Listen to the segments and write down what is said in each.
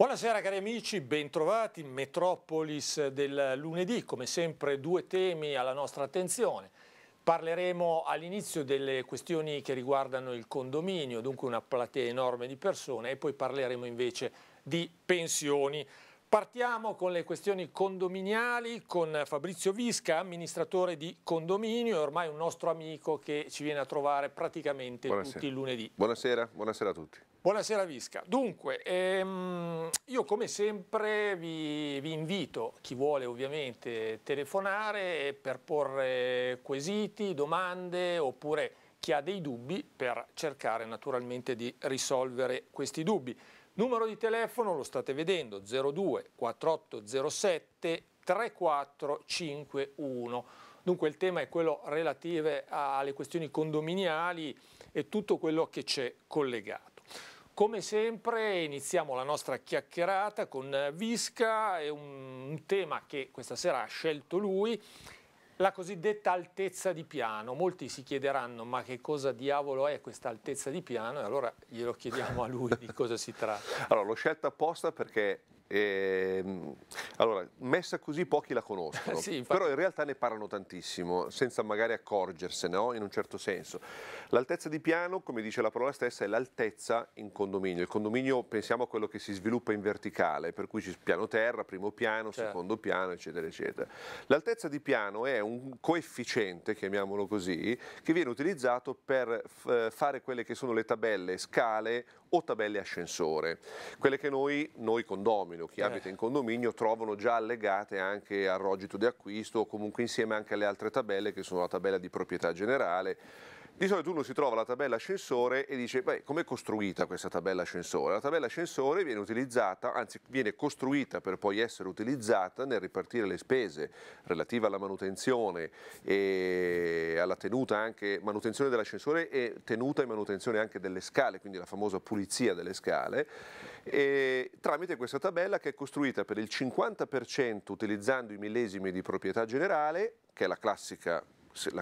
Buonasera cari amici, bentrovati in Metropolis del lunedì, come sempre due temi alla nostra attenzione. Parleremo all'inizio delle questioni che riguardano il condominio, dunque una platea enorme di persone e poi parleremo invece di pensioni. Partiamo con le questioni condominiali con Fabrizio Visca, amministratore di condominio e ormai un nostro amico che ci viene a trovare praticamente buonasera. tutti i lunedì. Buonasera, buonasera a tutti. Buonasera Visca. Dunque, ehm, io come sempre vi, vi, invito, chi vuole ovviamente, telefonare per porre quesiti, domande oppure chi ha dei dubbi per cercare naturalmente di risolvere questi dubbi. Numero di telefono lo state vedendo 02 4807 3451. Dunque il tema è quello relative alle questioni condominiali e tutto quello che c'è collegato. Come sempre iniziamo la nostra chiacchierata con Visca, è un tema che questa sera ha scelto lui, la cosiddetta altezza di piano. Molti si chiederanno ma che cosa diavolo è questa altezza di piano e allora glielo chiediamo a lui di cosa si tratta. Allora l'ho scelta apposta perché Ehm, allora, messa così pochi la conoscono, sì, però in realtà ne parlano tantissimo, senza magari accorgersene, no? in un certo senso. L'altezza di piano, come dice la parola stessa, è l'altezza in condominio. Il condominio pensiamo a quello che si sviluppa in verticale, per cui c'è piano terra, primo piano, certo. secondo piano, eccetera, eccetera. L'altezza di piano è un coefficiente, chiamiamolo così, che viene utilizzato per fare quelle che sono le tabelle, scale o tabelle ascensore, quelle che noi, noi o chi eh. abita in condominio, trovano già allegate anche al rogito di acquisto o comunque insieme anche alle altre tabelle che sono la tabella di proprietà generale, di solito uno si trova la tabella ascensore e dice, beh, com'è costruita questa tabella ascensore? La tabella ascensore viene utilizzata, anzi viene costruita per poi essere utilizzata nel ripartire le spese relative alla manutenzione e alla tenuta anche, manutenzione dell'ascensore e tenuta e manutenzione anche delle scale, quindi la famosa pulizia delle scale, tramite questa tabella che è costruita per il 50% utilizzando i millesimi di proprietà generale, che è la classica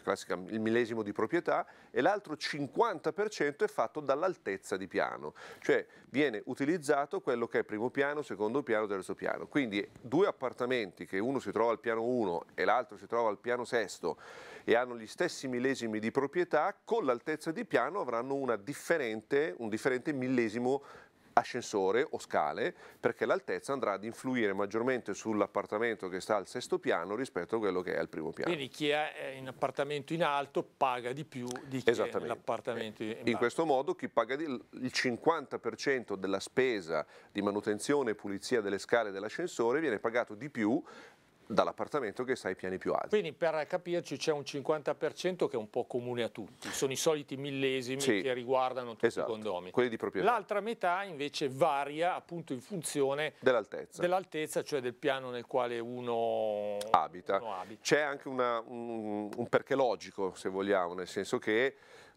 classica, il millesimo di proprietà, e l'altro 50% è fatto dall'altezza di piano, cioè viene utilizzato quello che è primo piano, secondo piano, terzo piano. Quindi due appartamenti che uno si trova al piano 1 e l'altro si trova al piano sesto e hanno gli stessi millesimi di proprietà, con l'altezza di piano avranno differente, un differente millesimo di ascensore o scale perché l'altezza andrà ad influire maggiormente sull'appartamento che sta al sesto piano rispetto a quello che è al primo piano. Quindi chi è in appartamento in alto paga di più di chi è nell'appartamento in basso. In questo modo chi paga il 50% della spesa di manutenzione e pulizia delle scale dell'ascensore viene pagato di più dall'appartamento che sta ai piani più alti. Quindi per capirci c'è un 50% che è un po' comune a tutti, sono i soliti millesimi sì, che riguardano tutti esatto, i condomini. Quelli di proprietà. L'altra metà invece varia appunto in funzione dell'altezza, dell cioè del piano nel quale uno abita. abita. C'è anche una, un, un perché logico, se vogliamo, nel senso che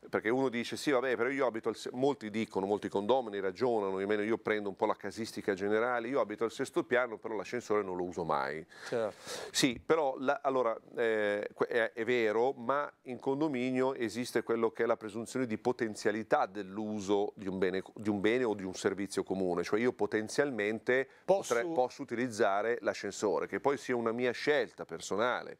perché uno dice sì vabbè però io abito al molti dicono, molti condomini ragionano, io, io prendo un po' la casistica generale, io abito al sesto piano però l'ascensore non lo uso mai. Certo. Sì, però la, allora eh, è, è, vero, ma in condominio esiste quello che è la presunzione di potenzialità dell'uso di, di, un bene o di un servizio comune, cioè io potenzialmente posso, potrei, posso utilizzare l'ascensore, che poi sia una mia scelta personale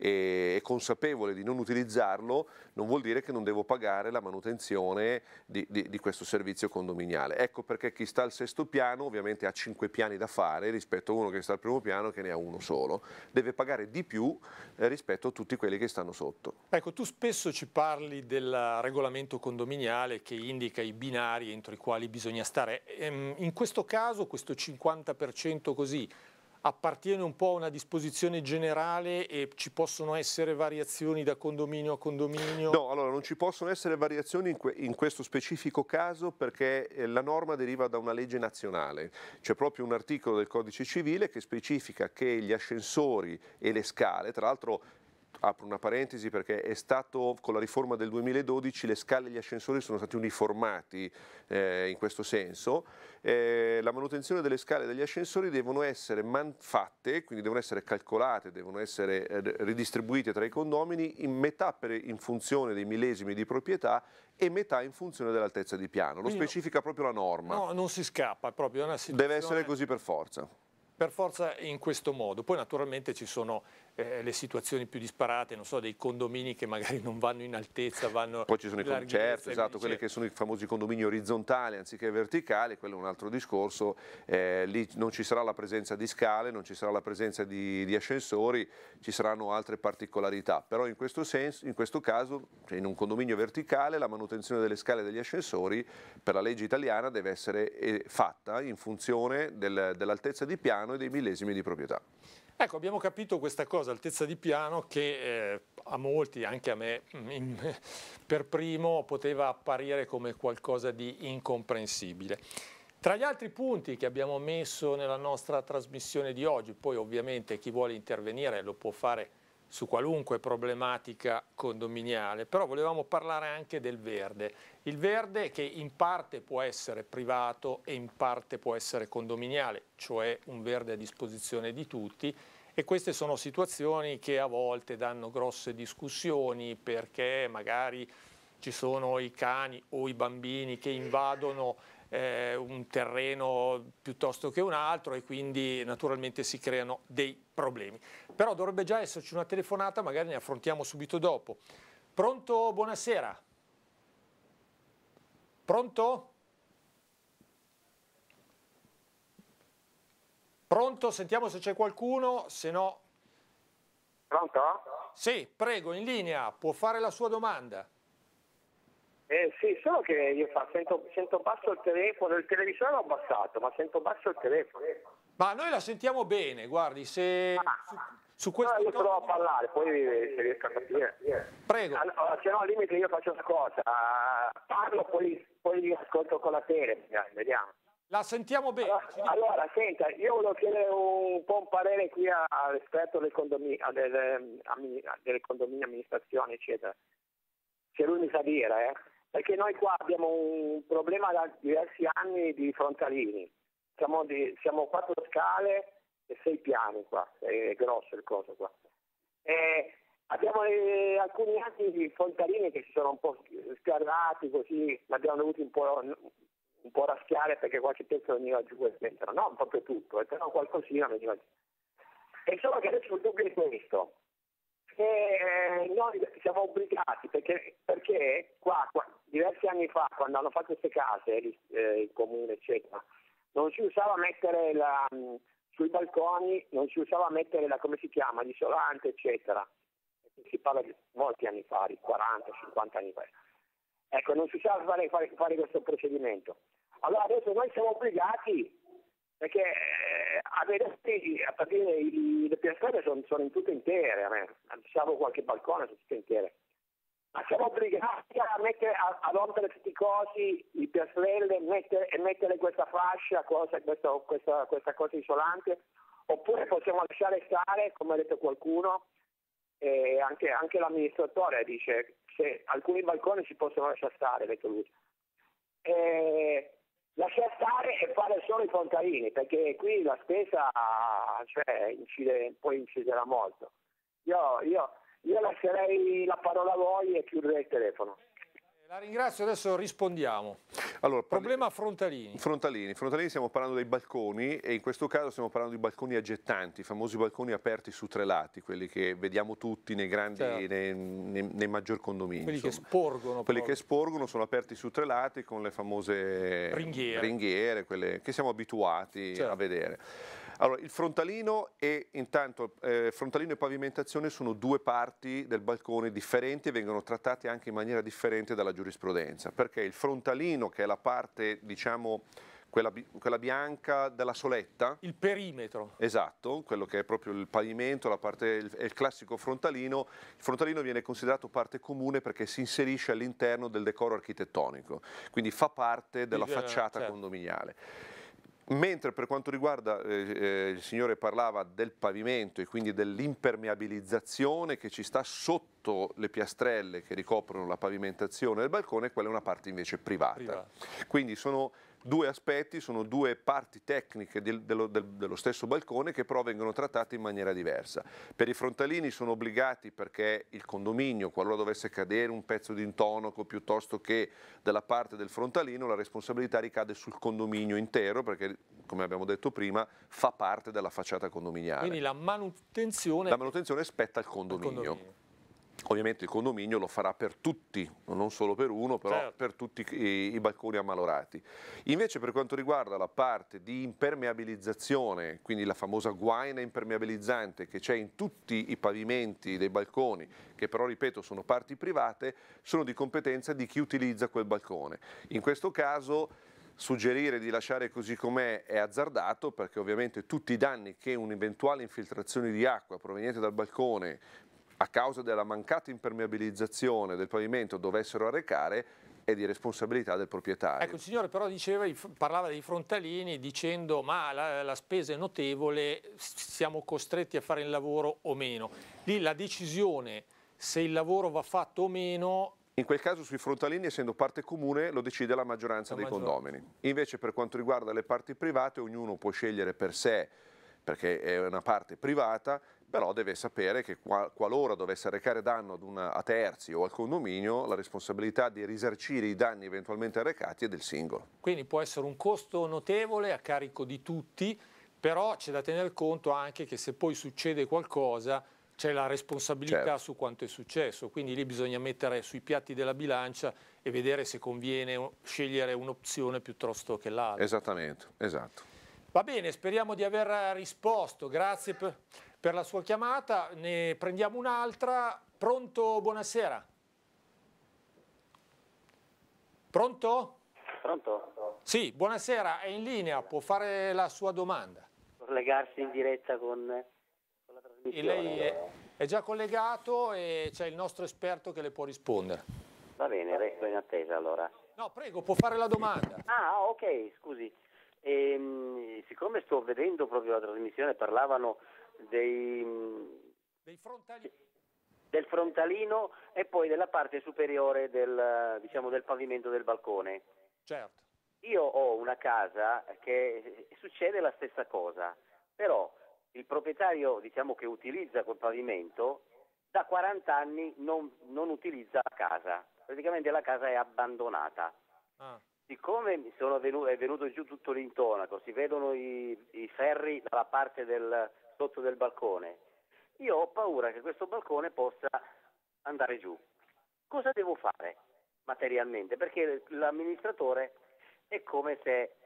e è consapevole di non utilizzarlo, non vuol dire che non devo pagare la manutenzione di, di, di questo servizio condominiale. Ecco perché chi sta al sesto piano ovviamente ha cinque piani da fare rispetto a uno che sta al primo piano che ne ha uno solo. Deve pagare di più eh, rispetto a tutti quelli che stanno sotto. Ecco, tu spesso ci parli del regolamento condominiale che indica i binari entro i quali bisogna stare. Ehm, in questo caso questo 50% così appartiene un po' a una disposizione generale e ci possono essere variazioni da condominio a condominio? No, allora non ci possono essere variazioni in, que in questo specifico caso perché eh, la norma deriva da una legge nazionale. C'è proprio un articolo del codice civile che specifica che gli ascensori e le scale, tra l'altro apro una parentesi perché è stato con la riforma del 2012 le scale e gli ascensori sono stati uniformati eh, in questo senso. Eh, la manutenzione delle scale e degli ascensori devono essere fatte, quindi devono essere calcolate, devono essere eh, ridistribuite tra i condomini in metà per, in funzione dei millesimi di proprietà e metà in funzione dell'altezza di piano. Lo quindi specifica no, proprio la norma. No, non si scappa, è proprio una situazione... Deve essere così per forza per forza in questo modo. Poi naturalmente ci sono eh, le situazioni più disparate, non so, dei condomini che magari non vanno in altezza, vanno Poi ci sono i concerti, esatto, quelli che sono i famosi condomini orizzontali anziché verticali, quello è un altro discorso, eh, lì non ci sarà la presenza di scale, non ci sarà la presenza di, di ascensori, ci saranno altre particolarità, però in questo, senso, in questo caso, cioè in un condominio verticale, la manutenzione delle scale e degli ascensori per la legge italiana deve essere eh, fatta in funzione del, dell'altezza di piano e dei millesimi di proprietà. Ecco, abbiamo capito questa cosa, altezza di piano, che eh, a molti, anche a me, mm, in, per primo poteva apparire come qualcosa di incomprensibile. Tra gli altri punti che abbiamo messo nella nostra trasmissione di oggi, poi ovviamente chi vuole intervenire lo può fare su qualunque problematica condominiale, però volevamo parlare anche del verde. Il verde che in parte può essere privato e in parte può essere condominiale, cioè un verde a disposizione di tutti e queste sono situazioni che a volte danno grosse discussioni perché magari ci sono i cani o i bambini che invadono eh, un terreno piuttosto che un altro e quindi naturalmente si creano dei problemi. Però dovrebbe già esserci una telefonata, magari ne affrontiamo subito dopo. Pronto? Buonasera. Pronto? Pronto? Sentiamo se c'è qualcuno, se no... Pronto? Sì, prego, in linea, può fare la sua domanda. Eh sì, solo che io fa, sento, sento basso il telefono, il televisore l'ho abbassato, ma sento basso il telefono. Ma noi la sentiamo bene, guardi, se... Ah. Su, questo no, ah, io provo a parlare, poi se riesco a capire. Prego. Allora, se no al limite io faccio una cosa, ah, parlo poi, poi ascolto con la tele, vediamo. La sentiamo bene. Allora, allora, senta, io volevo chiedere un po' un parere qui all'esperto del rispetto eh, delle condomini, amministrazioni, eccetera. Se lui mi sa dire, eh perché noi qua abbiamo un problema da diversi anni di frontalini, siamo, di, siamo quattro scale e sei piani qua, è grosso il coso qua. E abbiamo eh, alcuni anni di frontalini che si sono un po' scarrati così, l'abbiamo dovuto un po', un po raschiare perché qualche pezzo veniva giù e dentro, non proprio tutto, eh, però qualcosina veniva giù. E insomma che adesso il dubbio è questo, perché eh, noi siamo obbligati, perché, perché qua, qua, diversi anni fa, quando hanno fatto queste case, eh, il comune eccetera, non si usava mettere la, mm, sui balconi, non si usava mettere la, come si chiama, l'isolante eccetera. Si parla di molti anni fa, di 40, 50 anni fa. Ecco, non si usava fare, fare, fare questo procedimento. Allora adesso noi siamo obbligati, perché eh, avere eh, a partire i, le piastrelle sono, sono in tutte intere, eh. salvo qualche balcone, sono tutte intere. Ma siamo obbligati a, mettere, a, a rompere questi cosi, le piastrelle e mettere, e mettere questa fascia, cosa, questa, questa, questa cosa isolante, oppure possiamo lasciare stare, come ha detto qualcuno, eh, anche, anche, l'amministratore dice se alcuni balconi si possono lasciare stare, ha detto lui. E, lasciare stare e fare solo i contadini, perché qui la spesa cioè, incide, poi inciderà molto. Io, io, io lascerei la parola a voi e chiuderei il telefono. La ringrazio, adesso rispondiamo. Allora, Problema frontalini. Frontalini. Frontalini stiamo parlando dei balconi e in questo caso stiamo parlando di balconi aggettanti, i famosi balconi aperti su tre lati, quelli che vediamo tutti nei grandi, certo. nei, nei, nei, maggior condomini. Quelli insomma. che sporgono. Quelli proprio. che sporgono sono aperti su tre lati con le famose ringhiere, ringhiere quelle che siamo abituati certo. a vedere. Allora, il frontalino e, intanto, eh, frontalino e pavimentazione sono due parti del balcone differenti e vengono trattate anche in maniera differente dalla giurisprudenza, perché il frontalino, che è la parte, diciamo, quella, quella, bianca della soletta. Il perimetro. Esatto, quello che è proprio il pavimento, la parte, il, il classico frontalino. Il frontalino viene considerato parte comune perché si inserisce all'interno del decoro architettonico, quindi fa parte della eh, facciata certo. condominiale. Mentre per quanto riguarda, eh, eh, il signore parlava del pavimento e quindi dell'impermeabilizzazione che ci sta sotto le piastrelle che ricoprono la pavimentazione del balcone, quella è una parte invece privata. privata. Quindi sono due aspetti, sono due parti tecniche del, dello, del, dello, stesso balcone che però vengono trattate in maniera diversa. Per i frontalini sono obbligati perché il condominio, qualora dovesse cadere un pezzo di intonaco piuttosto che dalla parte del frontalino, la responsabilità ricade sul condominio intero perché, come abbiamo detto prima, fa parte della facciata condominiale. Quindi la manutenzione... La manutenzione spetta al condominio. Al condominio. Ovviamente il condominio lo farà per tutti, non solo per uno, però certo. per tutti i, i, balconi ammalorati. Invece per quanto riguarda la parte di impermeabilizzazione, quindi la famosa guaina impermeabilizzante che c'è in tutti i pavimenti dei balconi, che però ripeto sono parti private, sono di competenza di chi utilizza quel balcone. In questo caso suggerire di lasciare così com'è è azzardato perché ovviamente tutti i danni che un'eventuale infiltrazione di acqua proveniente dal balcone a causa della mancata impermeabilizzazione del pavimento dovessero arrecare è di responsabilità del proprietario. Ecco, il signore però diceva, parlava dei frontalini dicendo ma la, la spesa è notevole, siamo costretti a fare il lavoro o meno. Lì la decisione se il lavoro va fatto o meno in quel caso sui frontalini, essendo parte comune, lo decide la maggioranza la dei maggioranza. condomini. Invece per quanto riguarda le parti private, ognuno può scegliere per sé, perché è una parte privata, però deve sapere che qualora dovesse recare danno una, a terzi o al condominio, la responsabilità di risarcire i danni eventualmente recati è del singolo. Quindi può essere un costo notevole a carico di tutti, però c'è da tener conto anche che se poi succede qualcosa c'è la responsabilità certo. su quanto è successo, quindi lì bisogna mettere sui piatti della bilancia e vedere se conviene scegliere un'opzione piuttosto che l'altra. Esattamente, esatto. Va bene, speriamo di aver risposto, grazie per per la sua chiamata, ne prendiamo un'altra. Pronto, buonasera. Pronto? Pronto? Sì, buonasera, è in linea, può fare la sua domanda. Collegarsi in diretta con, con la trasmissione. E lei è, è, già collegato e c'è il nostro esperto che le può rispondere. Va bene, resto in attesa allora. No, prego, può fare la domanda. Ah, ok, scusi. Ehm, siccome sto vedendo proprio la trasmissione, parlavano dei, dei frontali del frontalino e poi della parte superiore del, diciamo, del, pavimento del balcone. Certo. Io ho una casa che succede la stessa cosa, però il proprietario diciamo, che utilizza quel pavimento da 40 anni non, non, utilizza la casa, praticamente la casa è abbandonata. Ah. Siccome venuto, è venuto giù tutto l'intonaco, si vedono i, i ferri dalla parte del, sotto del balcone. Io ho paura che questo balcone possa andare giù. Cosa devo fare materialmente? Perché l'amministratore è come se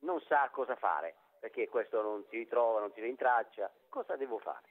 non sa cosa fare, perché questo non si ritrova, non si rintraccia. Cosa devo fare?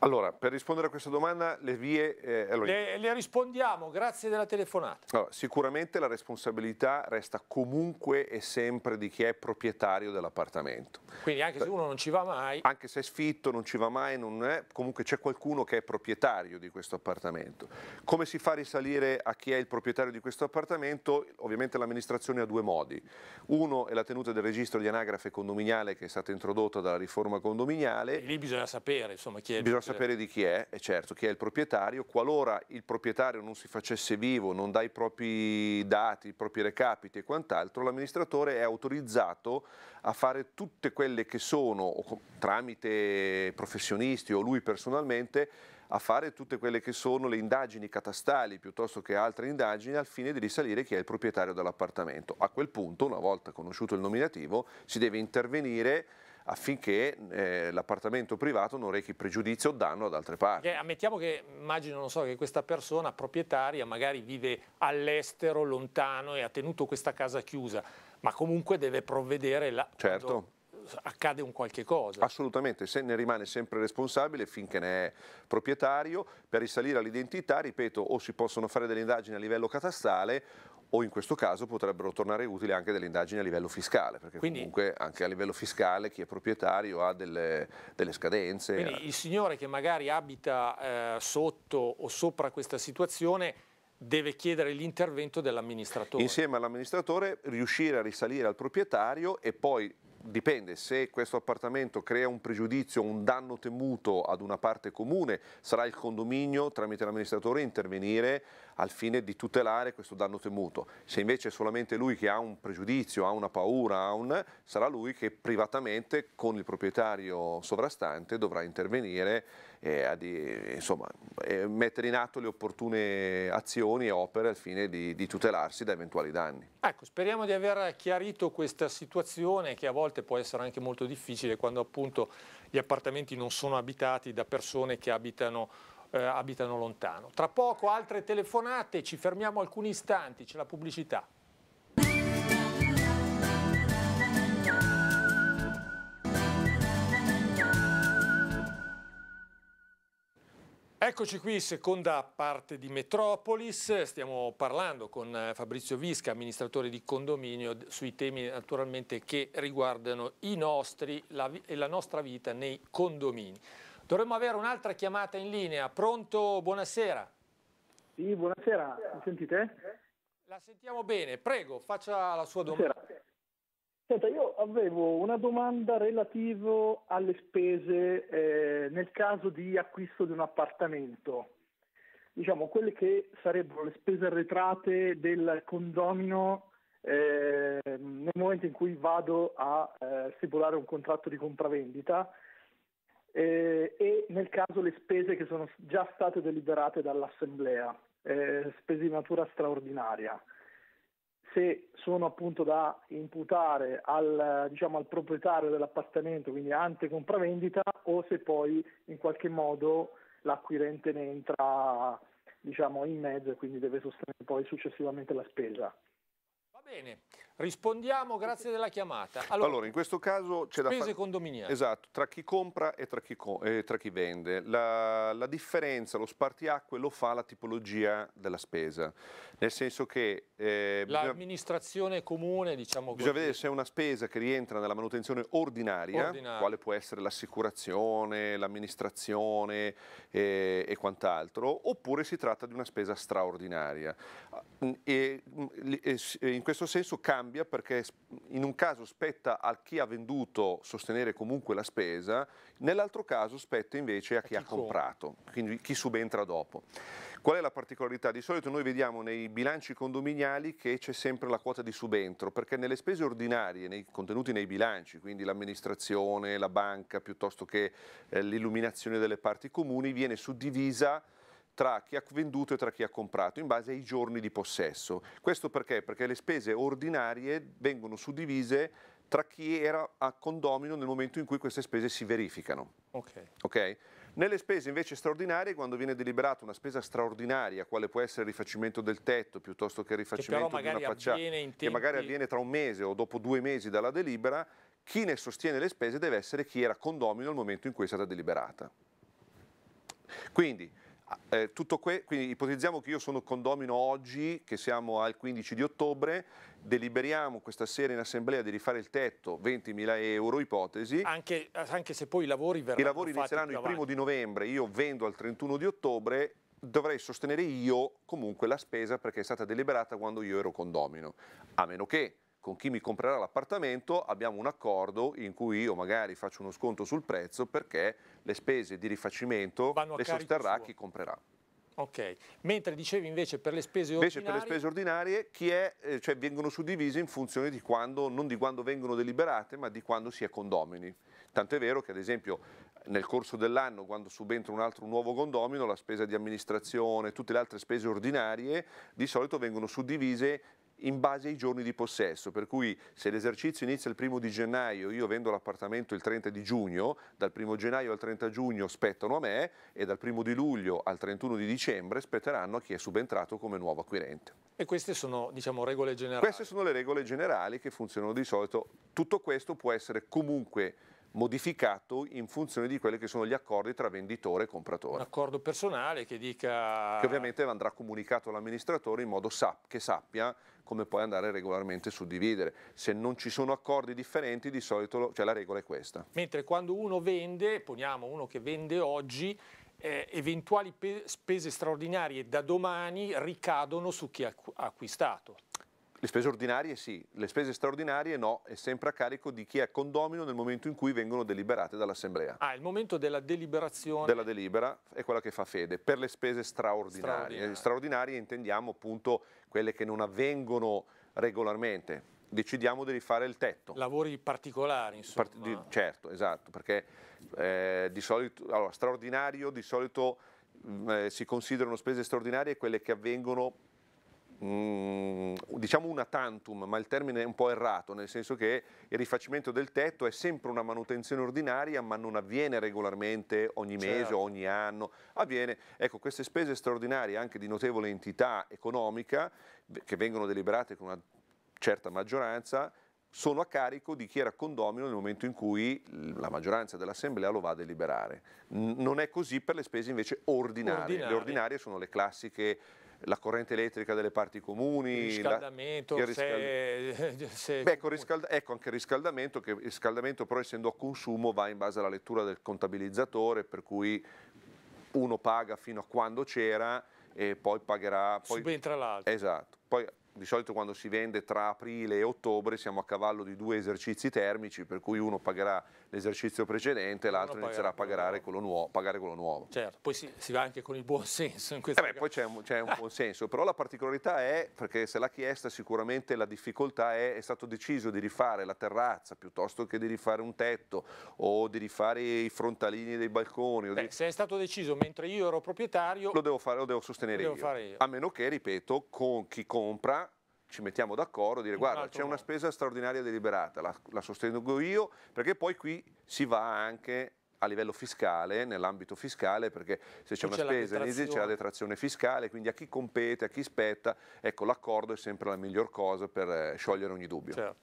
Allora, per rispondere a questa domanda, le vie... Eh, allora... le, le, rispondiamo, grazie della telefonata. Allora, sicuramente la responsabilità resta comunque e sempre di chi è proprietario dell'appartamento. Quindi anche se uno non ci va mai... Anche se è sfitto, non ci va mai, è, comunque c'è qualcuno che è proprietario di questo appartamento. Come si fa a risalire a chi è il proprietario di questo appartamento? Ovviamente l'amministrazione ha due modi. Uno è la tenuta del registro di anagrafe condominiale che è stata introdotta dalla riforma condominiale. E lì bisogna sapere, insomma, chi è... Bisogna sapere di chi è, è certo, chi è il proprietario. Qualora il proprietario non si facesse vivo, non dà i propri dati, i propri recapiti e quant'altro, l'amministratore è autorizzato a fare tutte quelle che sono, tramite professionisti o lui personalmente, a fare tutte quelle che sono le indagini catastali piuttosto che altre indagini al fine di risalire chi è il proprietario dell'appartamento. A quel punto, una volta conosciuto il nominativo, si deve intervenire affinché eh, l'appartamento privato non rechi pregiudizio o danno ad altre parti. Eh, ammettiamo che, immagino, so, che questa persona proprietaria magari vive all'estero, lontano e ha tenuto questa casa chiusa, ma comunque deve provvedere la... Certo accade un qualche cosa. Assolutamente, se ne rimane sempre responsabile finché ne è proprietario, per risalire all'identità, ripeto, o si possono fare delle indagini a livello catastale o in questo caso potrebbero tornare utili anche delle indagini a livello fiscale, perché quindi, comunque anche a livello fiscale chi è proprietario ha delle, delle scadenze. Quindi il signore che magari abita eh, sotto o sopra questa situazione deve chiedere l'intervento dell'amministratore. Insieme all'amministratore riuscire a risalire al proprietario e poi dipende, se questo appartamento crea un pregiudizio, un danno temuto ad una parte comune, sarà il condominio tramite l'amministratore a intervenire al fine di tutelare questo danno temuto. Se invece è solamente lui che ha un pregiudizio, ha una paura, ha un, sarà lui che privatamente con il proprietario sovrastante dovrà intervenire e, eh, di, insomma, eh, mettere in atto le opportune azioni e opere al fine di, di, tutelarsi da eventuali danni. Ecco, speriamo di aver chiarito questa situazione che a volte può essere anche molto difficile quando appunto gli appartamenti non sono abitati da persone che abitano, eh, abitano lontano. Tra poco altre telefonate, ci fermiamo alcuni istanti, c'è la pubblicità. Eccoci qui, seconda parte di Metropolis, stiamo parlando con eh, Fabrizio Visca, amministratore di condominio, sui temi naturalmente che riguardano i nostri la, e la nostra vita nei condomini. Dovremmo avere un'altra chiamata in linea, pronto? Buonasera. Sì, buonasera, mi sentite? La sentiamo bene, prego, faccia la sua domanda. Buonasera. Senta, io avevo una domanda relativa alle spese eh, nel caso di acquisto di un appartamento. Diciamo, quelle che sarebbero le spese arretrate del condomino eh, nel momento in cui vado a eh, stipulare un contratto di compravendita eh, e nel caso le spese che sono già state deliberate dall'Assemblea, eh, spese di natura straordinaria se sono appunto da imputare al, diciamo, al proprietario dell'appartamento, quindi ante compravendita, o se poi in qualche modo l'acquirente ne entra diciamo, in mezzo e quindi deve sostenere poi successivamente la spesa. Va bene. Rispondiamo, grazie della chiamata. Allora, allora in questo caso c'è da fare... condominiali. Esatto, tra chi compra e tra chi, co e tra chi vende. La, la, differenza, lo spartiacque lo fa la tipologia della spesa. Nel senso che... Eh, L'amministrazione comune, diciamo così. Bisogna vedere se è una spesa che rientra nella manutenzione ordinaria, ordinaria. quale può essere l'assicurazione, l'amministrazione eh, e quant'altro, oppure si tratta di una spesa straordinaria. Ah, e, mm, e in questo senso cambia cambia perché in un caso spetta a chi ha venduto sostenere comunque la spesa, nell'altro caso spetta invece a chi, chi ha comprato, quindi chi subentra dopo. Qual è la particolarità? Di solito noi vediamo nei bilanci condominiali che c'è sempre la quota di subentro, perché nelle spese ordinarie, nei contenuti nei bilanci, quindi l'amministrazione, la banca, piuttosto che eh, l'illuminazione delle parti comuni, viene suddivisa tra chi ha venduto e tra chi ha comprato in base ai giorni di possesso. Questo perché? Perché le spese ordinarie vengono suddivise tra chi era a condomino nel momento in cui queste spese si verificano. Okay. Okay? Nelle spese invece straordinarie, quando viene deliberata una spesa straordinaria, quale può essere il rifacimento del tetto piuttosto che il rifacimento che di una facciata, tempi... che magari avviene tra un mese o dopo due mesi dalla delibera, chi ne sostiene le spese deve essere chi era condomino al momento in cui è stata deliberata. Quindi Ah, eh, tutto que- quindi ipotizziamo che io sono condomino oggi, che siamo al 15 di ottobre, deliberiamo questa sera in assemblea di rifare il tetto, 20.000 euro ipotesi. Anche, anche se poi i lavori verranno I lavori inizieranno il primo di novembre, io vendo al 31 di ottobre, dovrei sostenere io comunque la spesa perché è stata deliberata quando io ero condomino, a meno che con chi mi comprerà l'appartamento abbiamo un accordo in cui io magari faccio uno sconto sul prezzo perché le spese di rifacimento le sosterrà suo. chi comprerà. Ok, mentre dicevi invece per le spese ordinarie... Invece per le spese ordinarie chi è, eh, cioè, vengono suddivise in funzione di quando, non di quando vengono deliberate, ma di quando si è condomini. Tant'è vero che ad esempio nel corso dell'anno quando subentra un altro un nuovo condomino, la spesa di amministrazione, tutte le altre spese ordinarie di solito vengono suddivise in base ai giorni di possesso, per cui se l'esercizio inizia il primo di gennaio, io vendo l'appartamento il 30 di giugno, dal primo gennaio al 30 giugno spettano a me e dal primo di luglio al 31 di dicembre spetteranno a chi è subentrato come nuovo acquirente. E queste sono diciamo, regole generali? Queste sono le regole generali che funzionano di solito. Tutto questo può essere comunque modificato in funzione di quelli che sono gli accordi tra venditore e compratore. Un accordo personale che dica... Che ovviamente andrà comunicato all'amministratore in modo che sappia come puoi andare regolarmente a suddividere. Se non ci sono accordi differenti, di solito cioè la regola è questa. Mentre quando uno vende, poniamo uno che vende oggi, eh, eventuali spese straordinarie da domani ricadono su chi ha acquistato. Le spese ordinarie sì, le spese straordinarie no, è sempre a carico di chi è condomino nel momento in cui vengono deliberate dall'Assemblea. Ah, il momento della deliberazione. Della delibera è quella che fa fede per le spese straordinarie. Straordinarie, straordinarie intendiamo appunto quelle che non avvengono regolarmente. Decidiamo di rifare il tetto. Lavori particolari, insomma. Part di, certo, esatto, perché eh, di solito, allora, straordinario di solito mm, eh, si considerano spese straordinarie quelle che avvengono Mm, diciamo una tantum, ma il termine è un po' errato, nel senso che il rifacimento del tetto è sempre una manutenzione ordinaria, ma non avviene regolarmente ogni mese certo. o ogni anno, avviene, ecco, queste spese straordinarie anche di notevole entità economica, che vengono deliberate con una certa maggioranza, sono a carico di chi era condomino nel momento in cui la maggioranza dell'assemblea lo va a deliberare. Non è così per le spese invece ordinarie. ordinarie. Le ordinarie sono le classiche la corrente elettrica delle parti comuni, il riscaldamento, la, il riscaldamento. Se, se Beh, ecco, riscalda, ecco, anche il riscaldamento, che il riscaldamento però essendo a consumo va in base alla lettura del contabilizzatore, per cui uno paga fino a quando c'era e poi pagherà... Poi, Subentra l'altro. Esatto, poi di solito quando si vende tra aprile e ottobre siamo a cavallo di due esercizi termici, per cui uno pagherà l'esercizio precedente, l'altro inizierà a pagare quello nuovo. Pagare quello nuovo. Certo, poi si, si, va anche con il buon senso in questa eh beh, Poi c'è un, un buon senso, però la particolarità è, perché se l'ha chiesta sicuramente la difficoltà è, è stato deciso di rifare la terrazza piuttosto che di rifare un tetto o di rifare i frontalini dei balconi. Beh, di... Se è stato deciso mentre io ero proprietario... Lo devo, fare, lo devo sostenere lo devo io. io. A meno che, ripeto, con chi compra ci mettiamo d'accordo, dire guarda c'è una spesa straordinaria deliberata, la, la sostengo io, perché poi qui si va anche a livello fiscale, nell'ambito fiscale, perché se c'è una spesa in c'è la detrazione fiscale, quindi a chi compete, a chi spetta, ecco l'accordo è sempre la miglior cosa per eh, sciogliere ogni dubbio. Certo.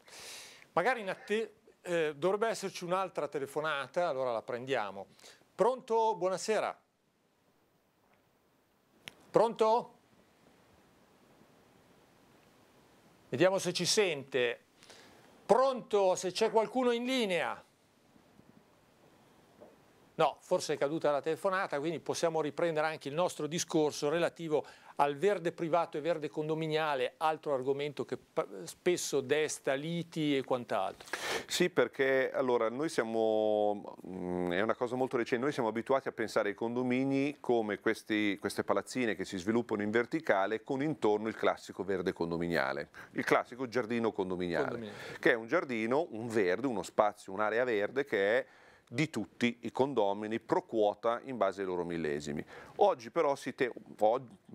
Magari in attesa eh, dovrebbe esserci un'altra telefonata, allora la prendiamo. Pronto? Buonasera. Pronto? Vediamo se ci sente. Pronto, se c'è qualcuno in linea. No, forse è caduta la telefonata, quindi possiamo riprendere anche il nostro discorso relativo al verde privato e verde condominiale, altro argomento che spesso desta liti e quant'altro. Sì, perché allora noi siamo, mm, è una cosa molto recente, noi siamo abituati a pensare ai condomini come questi, queste palazzine che si sviluppano in verticale con intorno il classico verde condominiale, il classico giardino condominiale, condominiale. che è un giardino, un verde, uno spazio, un'area verde che è di tutti i condomini pro quota in base ai loro millesimi. Oggi però,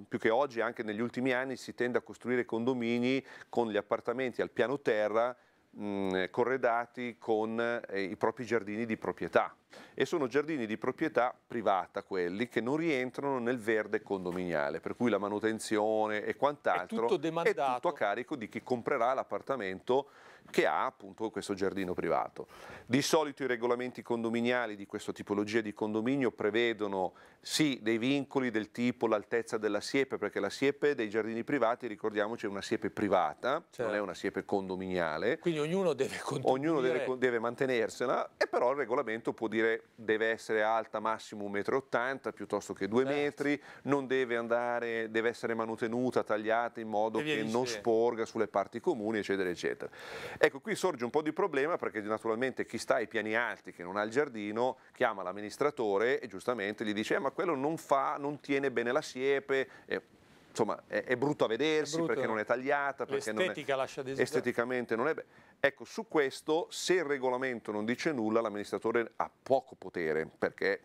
più che oggi, anche negli ultimi anni, si tende a costruire condomini con gli appartamenti al piano terra mh, corredati con eh, i propri giardini di proprietà e sono giardini di proprietà privata quelli che non rientrano nel verde condominiale, per cui la manutenzione e quant'altro è tutto, è tutto a carico di chi comprerà l'appartamento che ha appunto questo giardino privato. Di solito i regolamenti condominiali di questa tipologia di condominio prevedono sì dei vincoli del tipo l'altezza della siepe, perché la siepe dei giardini privati, ricordiamoci, è una siepe privata, certo. non è una siepe condominiale. Quindi ognuno deve, ognuno deve, deve mantenersela e però il regolamento può dire dire deve essere alta massimo 1,80 m piuttosto che 2 certo. metri, non deve andare, deve essere manutenuta, tagliata in modo che non sporga sulle parti comuni, eccetera, eccetera. Ecco, qui sorge un po' di problema perché naturalmente chi sta ai piani alti, che non ha il giardino, chiama l'amministratore e giustamente gli dice eh, ma quello non fa, non tiene bene la siepe, eh, insomma, è, è brutto a vedersi brutto. perché non è tagliata, perché non è, lascia desiderare. esteticamente non è... Be- ecco, su questo, se il regolamento non dice nulla, l'amministratore ha poco potere, perché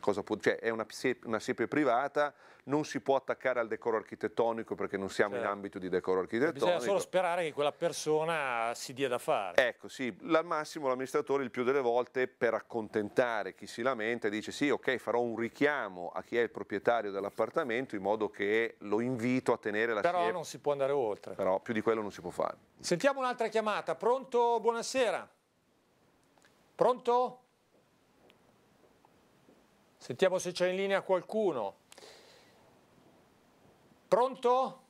Può, cioè è una, una siepe privata, non si può attaccare al decoro architettonico perché non siamo certo. in ambito di decoro architettonico. Bisogna solo sperare che quella persona si dia da fare. Ecco, sì, al massimo l'amministratore il più delle volte per accontentare chi si lamenta dice sì, ok, farò un richiamo a chi è il proprietario dell'appartamento in modo che lo invito a tenere la siepe. Però non si può andare oltre. Però più di quello non si può fare. Sentiamo un'altra chiamata. Pronto? Buonasera. Pronto? Sentiamo se c'è in linea qualcuno. Pronto?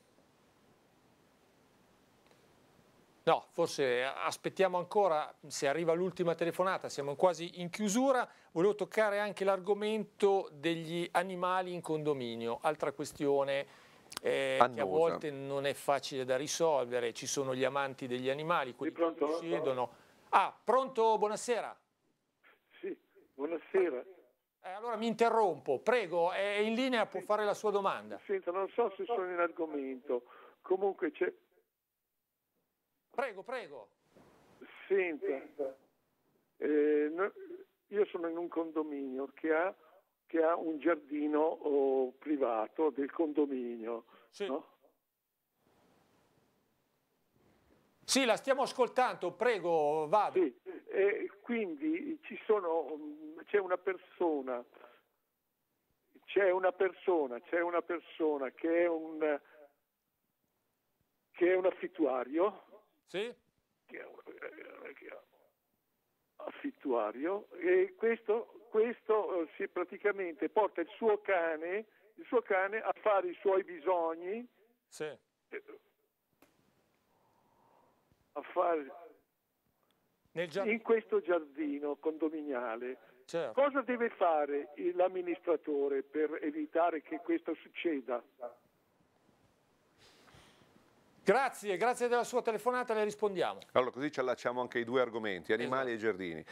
No, forse aspettiamo ancora se arriva l'ultima telefonata, siamo quasi in chiusura. Volevo toccare anche l'argomento degli animali in condominio, altra questione eh, che a volte non è facile da risolvere. Ci sono gli amanti degli animali, quelli che siedono. Ah, pronto? Buonasera. Sì, buonasera. Eh, allora mi interrompo, prego, è in linea, può fare la sua domanda. Senta, non so se sono in argomento, comunque c'è... Prego, prego. Senta, eh, no, io sono in un condominio che ha, che ha un giardino oh, privato del condominio, sì. no? Sì, la stiamo ascoltando, prego, vado. Sì, eh, quindi mm, c'è una persona, c'è una persona, c'è una persona che è un, che è un affittuario. Sì. Che è un, eh, eh, che è affittuario e questo, questo eh, si praticamente porta il suo cane, il suo cane a fare i suoi bisogni. Sì. Eh, a fare giard... in questo giardino condominiale. Certo. Cosa deve fare l'amministratore per evitare che questo succeda? Grazie, grazie della sua telefonata, le rispondiamo. Allora, così ci allacciamo anche i due argomenti, animali esatto. e giardini.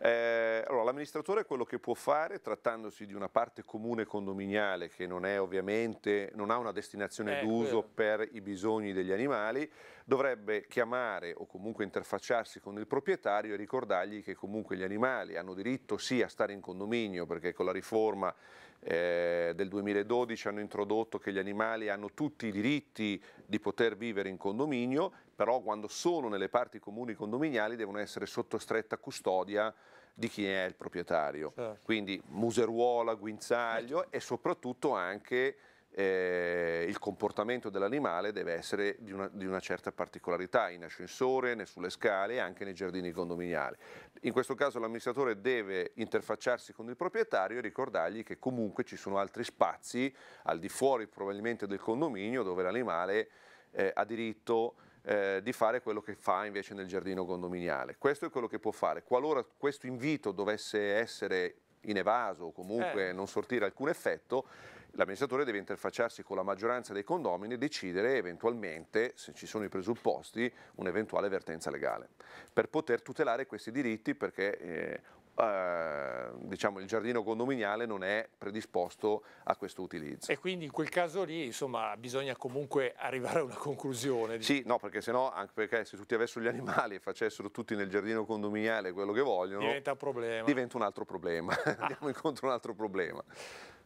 Eh, allora, l'amministratore è quello che può fare, trattandosi di una parte comune condominiale che non è ovviamente, non ha una destinazione eh, d'uso per i bisogni degli animali, dovrebbe chiamare o comunque interfacciarsi con il proprietario e ricordargli che comunque gli animali hanno diritto sì a stare in condominio perché con la riforma eh, del 2012 hanno introdotto che gli animali hanno tutti i diritti di poter vivere in condominio, però quando sono nelle parti comuni condominiali devono essere sotto stretta custodia di chi è il proprietario. Certo. Quindi museruola, guinzaglio certo. e soprattutto anche eh, il comportamento dell'animale deve essere di una, di una, certa particolarità in ascensore, sulle scale e anche nei giardini condominiali. In questo caso l'amministratore deve interfacciarsi con il proprietario e ricordargli che comunque ci sono altri spazi al di fuori probabilmente del condominio dove l'animale eh, ha diritto eh, di fare quello che fa invece nel giardino condominiale. Questo è quello che può fare. Qualora questo invito dovesse essere in evaso o comunque eh. non sortire alcun effetto, l'amministratore deve interfacciarsi con la maggioranza dei condomini e decidere eventualmente, se ci sono i presupposti, un'eventuale vertenza legale, per poter tutelare questi diritti perché eh, eh, diciamo, il giardino condominiale non è predisposto a questo utilizzo. E quindi in quel caso lì insomma, bisogna comunque arrivare a una conclusione. Sì, no, perché sennò anche perché se tutti avessero gli animali e facessero tutti nel giardino condominiale quello che vogliono, diventa un, diventa un altro problema, ah. andiamo incontro a un altro problema.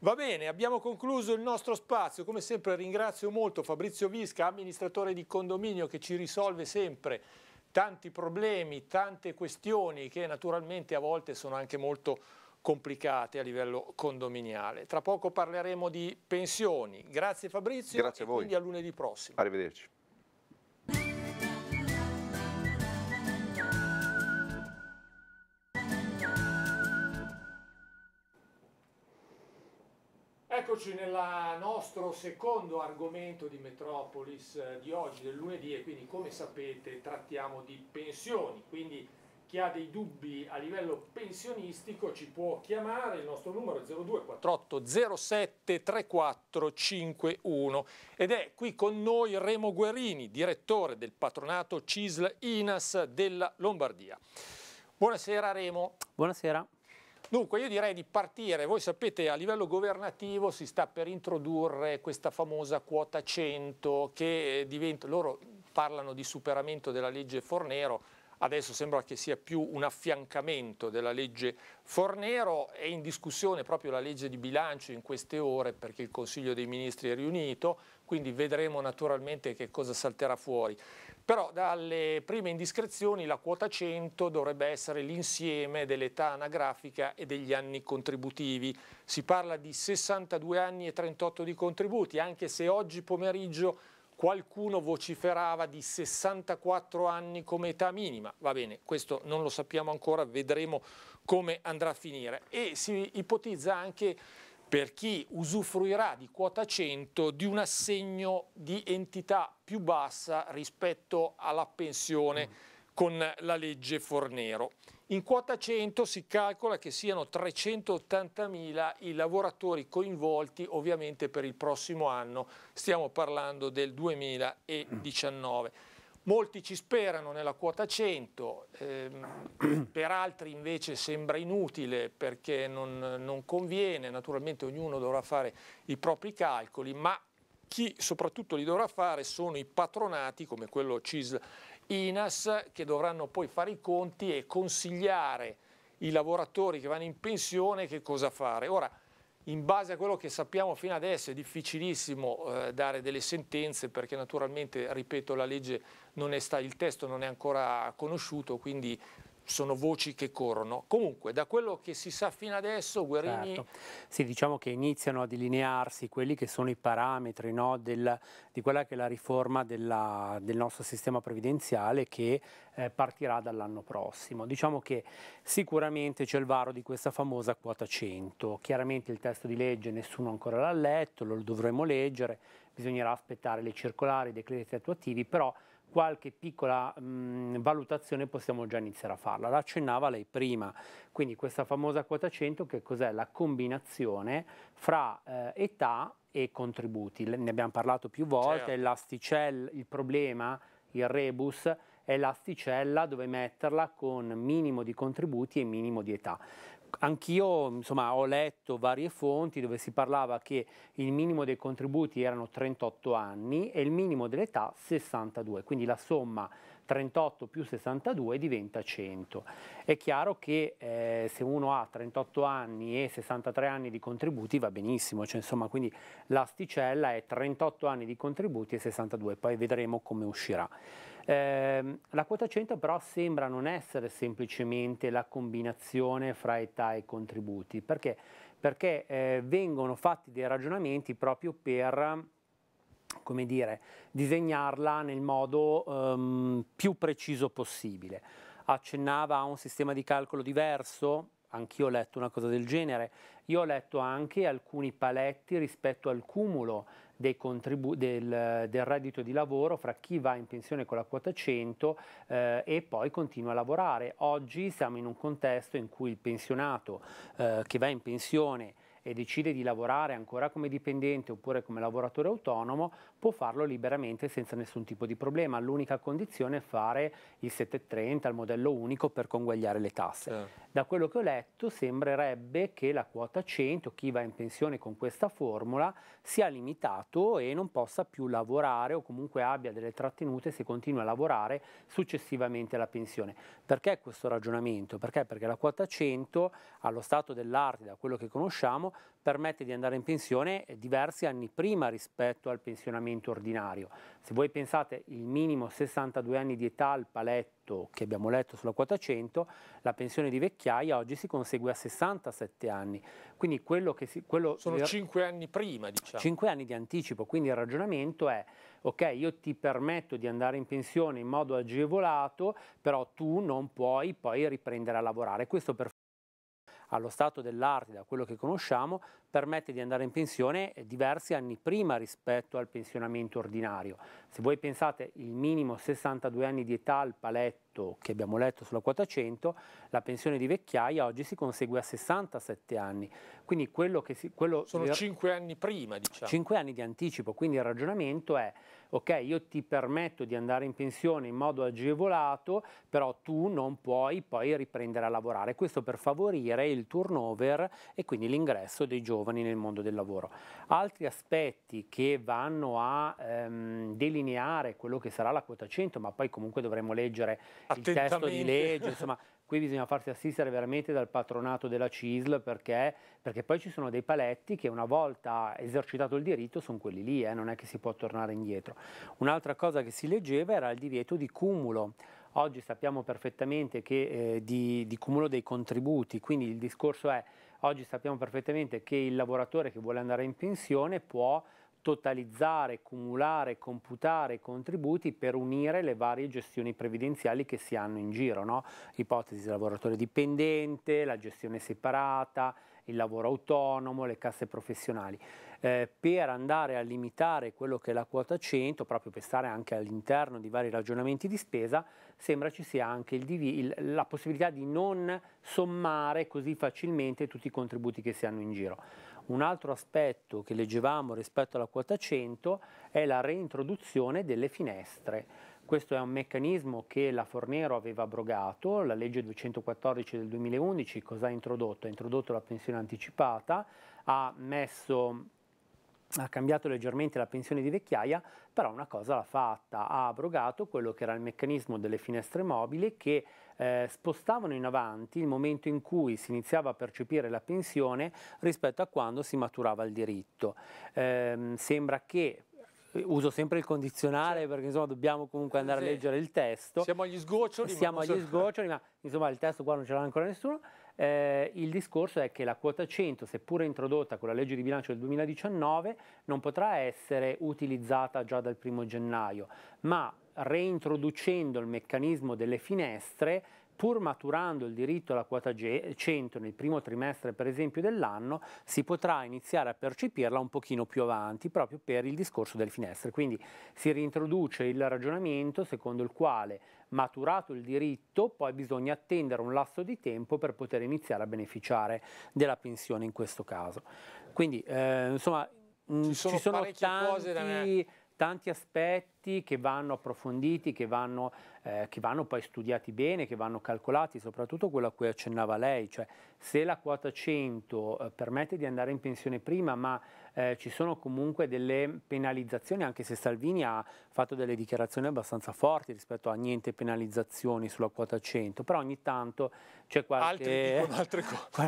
Va bene, abbiamo concluso il nostro spazio. Come sempre ringrazio molto Fabrizio Visca, amministratore di condominio che ci risolve sempre tanti problemi, tante questioni che naturalmente a volte sono anche molto complicate a livello condominiale. Tra poco parleremo di pensioni. Grazie Fabrizio Grazie a voi. quindi a lunedì prossimo. Arrivederci. Eccoci nel nostro secondo argomento di Metropolis eh, di oggi, del lunedì, e quindi come sapete trattiamo di pensioni, quindi chi ha dei dubbi a livello pensionistico ci può chiamare, il nostro numero è 02 48 3451 ed è qui con noi Remo Guerini, direttore del patronato CISL INAS della Lombardia. Buonasera Remo. Buonasera. Dunque io direi di partire, voi sapete a livello governativo si sta per introdurre questa famosa quota 100 che eh, diventa, loro parlano di superamento della legge Fornero, adesso sembra che sia più un affiancamento della legge Fornero, è in discussione proprio la legge di bilancio in queste ore perché il Consiglio dei Ministri è riunito, quindi vedremo naturalmente che cosa salterà fuori. Però dalle prime indiscrezioni la quota 100 dovrebbe essere l'insieme dell'età anagrafica e degli anni contributivi. Si parla di 62 anni e 38 di contributi, anche se oggi pomeriggio qualcuno vociferava di 64 anni come età minima. Va bene, questo non lo sappiamo ancora, vedremo come andrà a finire. E si ipotizza anche per chi usufruirà di quota 100 di un assegno di entità più bassa rispetto alla pensione mm. con la legge Fornero. In quota 100 si calcola che siano 380.000 i lavoratori coinvolti ovviamente per il prossimo anno, stiamo parlando del 2019. Molti ci sperano nella quota 100, ehm, per altri invece sembra inutile perché non, non, conviene, naturalmente ognuno dovrà fare i propri calcoli, ma chi soprattutto li dovrà fare sono i patronati come quello CISL INAS che dovranno poi fare i conti e consigliare i lavoratori che vanno in pensione che cosa fare. Ora, in base a quello che sappiamo fino adesso è difficilissimo eh, dare delle sentenze perché naturalmente, ripeto, la legge non è sta, il testo non è ancora conosciuto, quindi sono voci che corrono. Comunque, da quello che si sa fino adesso, Guerini... Certo. Sì, diciamo che iniziano a delinearsi quelli che sono i parametri no, del, di quella che è la riforma della, del nostro sistema previdenziale che eh, partirà dall'anno prossimo. Diciamo che sicuramente c'è il varo di questa famosa quota 100. Chiaramente il testo di legge nessuno ancora l'ha letto, lo dovremo leggere, bisognerà aspettare le circolari, i decreti attuativi, però qualche piccola mh, valutazione possiamo già iniziare a farla. L'accennava lei prima, quindi questa famosa quota 100 che cos'è? La combinazione fra eh, età e contributi. Ne abbiamo parlato più volte, certo. il problema, il rebus, è l'asticella dove metterla con minimo di contributi e minimo di età. Anch'io insomma, ho letto varie fonti dove si parlava che il minimo dei contributi erano 38 anni e il minimo dell'età 62, quindi la somma 38 più 62 diventa 100. È chiaro che eh, se uno ha 38 anni e 63 anni di contributi va benissimo, cioè, insomma, quindi l'asticella è 38 anni di contributi e 62, poi vedremo come uscirà. Ehm, la quota 100 però sembra non essere semplicemente la combinazione fra età e contributi, perché, perché eh, vengono fatti dei ragionamenti proprio per come dire, disegnarla nel modo ehm, più preciso possibile. Accennava a un sistema di calcolo diverso, anch'io ho letto una cosa del genere, io ho letto anche alcuni paletti rispetto al cumulo contribu- del, del, reddito di lavoro fra chi va in pensione con la quota 100 eh, e poi continua a lavorare. Oggi siamo in un contesto in cui il pensionato eh, che va in pensione e decide di lavorare ancora come dipendente oppure come lavoratore autonomo può farlo liberamente senza nessun tipo di problema. L'unica condizione è fare il 730, il modello unico per conguagliare le tasse. Eh. Da quello che ho letto sembrerebbe che la quota 100, chi va in pensione con questa formula, sia limitato e non possa più lavorare o comunque abbia delle trattenute se continua a lavorare successivamente alla pensione. Perché questo ragionamento? Perché? Perché la quota 100 allo stato dell'arte, da quello che conosciamo, permette di andare in pensione eh, diversi anni prima rispetto al pensionamento ordinario. Se voi pensate il minimo 62 anni di età al paletto che abbiamo letto sulla quota 100, la pensione di vecchiaia oggi si consegue a 67 anni. Quindi quello che si, quello Sono di... 5 anni prima, diciamo. 5 anni di anticipo, quindi il ragionamento è ok, io ti permetto di andare in pensione in modo agevolato, però tu non puoi poi riprendere a lavorare. Questo per allo stato dell'arte, da quello che conosciamo, permette di andare in pensione diversi anni prima rispetto al pensionamento ordinario. Se voi pensate il minimo 62 anni di età al paletto, 8 che abbiamo letto sulla quota 100, la pensione di vecchiaia oggi si consegue a 67 anni. Quindi quello che si, quello Sono di, 5 anni prima, diciamo. 5 anni di anticipo, quindi il ragionamento è ok, io ti permetto di andare in pensione in modo agevolato, però tu non puoi poi riprendere a lavorare. Questo per favorire il turnover e quindi l'ingresso dei giovani nel mondo del lavoro. Altri aspetti che vanno a ehm, delineare quello che sarà la quota 100, ma poi comunque dovremo leggere il testo di legge, insomma, qui bisogna farsi assistere veramente dal patronato della CISL perché, perché, poi ci sono dei paletti che una volta esercitato il diritto sono quelli lì, eh, non è che si può tornare indietro. Un'altra cosa che si leggeva era il divieto di cumulo. Oggi sappiamo perfettamente che eh, di, di cumulo dei contributi, quindi il discorso è oggi sappiamo perfettamente che il lavoratore che vuole andare in pensione può totalizzare, cumulare, computare i contributi per unire le varie gestioni previdenziali che si hanno in giro, no? ipotesi lavoratore dipendente, la gestione separata, il lavoro autonomo, le casse professionali eh, per andare a limitare quello che è la quota 100, proprio per stare anche all'interno di vari ragionamenti di spesa, sembra ci sia anche il div- il, la possibilità di non sommare così facilmente tutti i contributi che si hanno in giro. Un altro aspetto che leggevamo rispetto alla quota 100 è la reintroduzione delle finestre. Questo è un meccanismo che la Fornero aveva abrogato, la legge 214 del 2011 cosa ha introdotto? Ha introdotto la pensione anticipata, ha messo ha cambiato leggermente la pensione di vecchiaia, però una cosa l'ha fatta, ha abrogato quello che era il meccanismo delle finestre mobili che eh, spostavano in avanti il momento in cui si iniziava a percepire la pensione rispetto a quando si maturava il diritto. Eh, sembra che eh, uso sempre il condizionale perché insomma dobbiamo comunque andare sì. a leggere il testo. Siamo agli sgoccioli. Siamo agli sgoccioli, ma insomma il testo qua non ce l'ha ancora nessuno. Eh, il discorso è che la quota 100, seppure introdotta con la legge di bilancio del 2019, non potrà essere utilizzata già dal 1 gennaio, ma reintroducendo il meccanismo delle finestre pur maturando il diritto alla quota 100 nel primo trimestre per esempio dell'anno, si potrà iniziare a percepirla un pochino più avanti proprio per il discorso delle finestre. Quindi si reintroduce il ragionamento secondo il quale maturato il diritto poi bisogna attendere un lasso di tempo per poter iniziare a beneficiare della pensione in questo caso. Quindi eh, insomma ci sono, ci sono tanti tanti aspetti che vanno approfonditi, che vanno, eh, che vanno, poi studiati bene, che vanno calcolati, soprattutto quello a cui accennava lei, cioè se la quota 100 eh, permette di andare in pensione prima, ma eh, ci sono comunque delle penalizzazioni, anche se Salvini ha fatto delle dichiarazioni abbastanza forti rispetto a niente penalizzazioni sulla quota 100, però ogni tanto c'è qualche... Altri dicono altre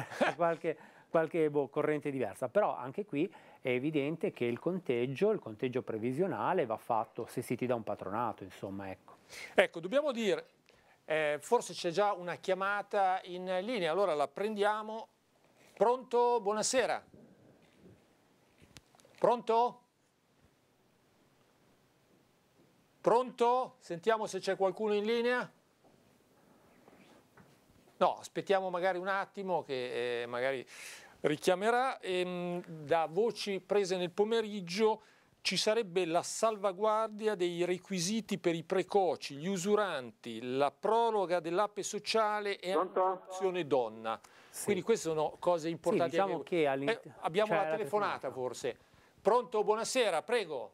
cose. qualche qualche boh, corrente diversa, però anche qui è evidente che il conteggio, il conteggio previsionale va fatto se si ti dà un patronato, insomma, ecco. Ecco, dobbiamo dire, eh, forse c'è già una chiamata in linea, allora la prendiamo. Pronto? Buonasera. Pronto? Pronto? Sentiamo se c'è qualcuno in linea. No, aspettiamo magari un attimo che eh, magari richiamerà. E, ehm, da voci prese nel pomeriggio ci sarebbe la salvaguardia dei requisiti per i precoci, gli usuranti, la proroga dell'ape sociale e l'azione donna. Sì. Quindi queste sono cose importanti. Sì, diciamo che eh, abbiamo cioè, la, telefonata, la telefonata forse. Pronto, buonasera, prego.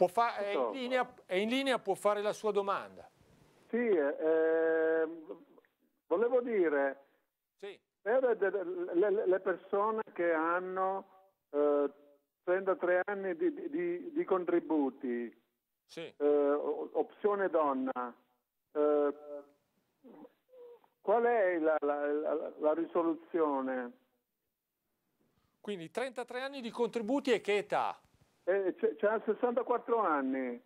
È in, linea, è, in linea, può fare la sua domanda. Sì, eh, ehm, volevo dire, per eh, le persone che hanno eh, 33 anni di, di, di contributi, sì. eh, opzione donna, eh, qual è la, la, la, risoluzione? Quindi 33 anni di contributi e che età? Eh, C'ha 64 anni.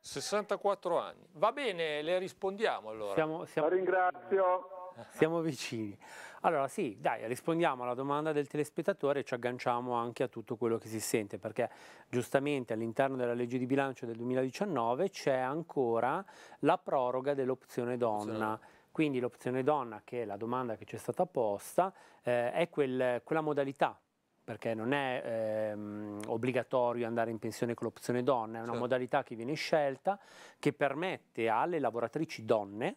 64 anni. Va bene, le rispondiamo allora. Siamo, siamo... La ringrazio. Siamo vicini. Allora sì, dai, rispondiamo alla domanda del telespettatore e ci agganciamo anche a tutto quello che si sente, perché giustamente all'interno della legge di bilancio del 2019 c'è ancora la proroga dell'opzione donna. Sì. Esatto. Quindi l'opzione donna, che è la domanda che ci è stata posta, eh, è quel, quella modalità perché non è ehm, obbligatorio andare in pensione con l'opzione donna, è una certo. modalità che viene scelta che permette alle lavoratrici donne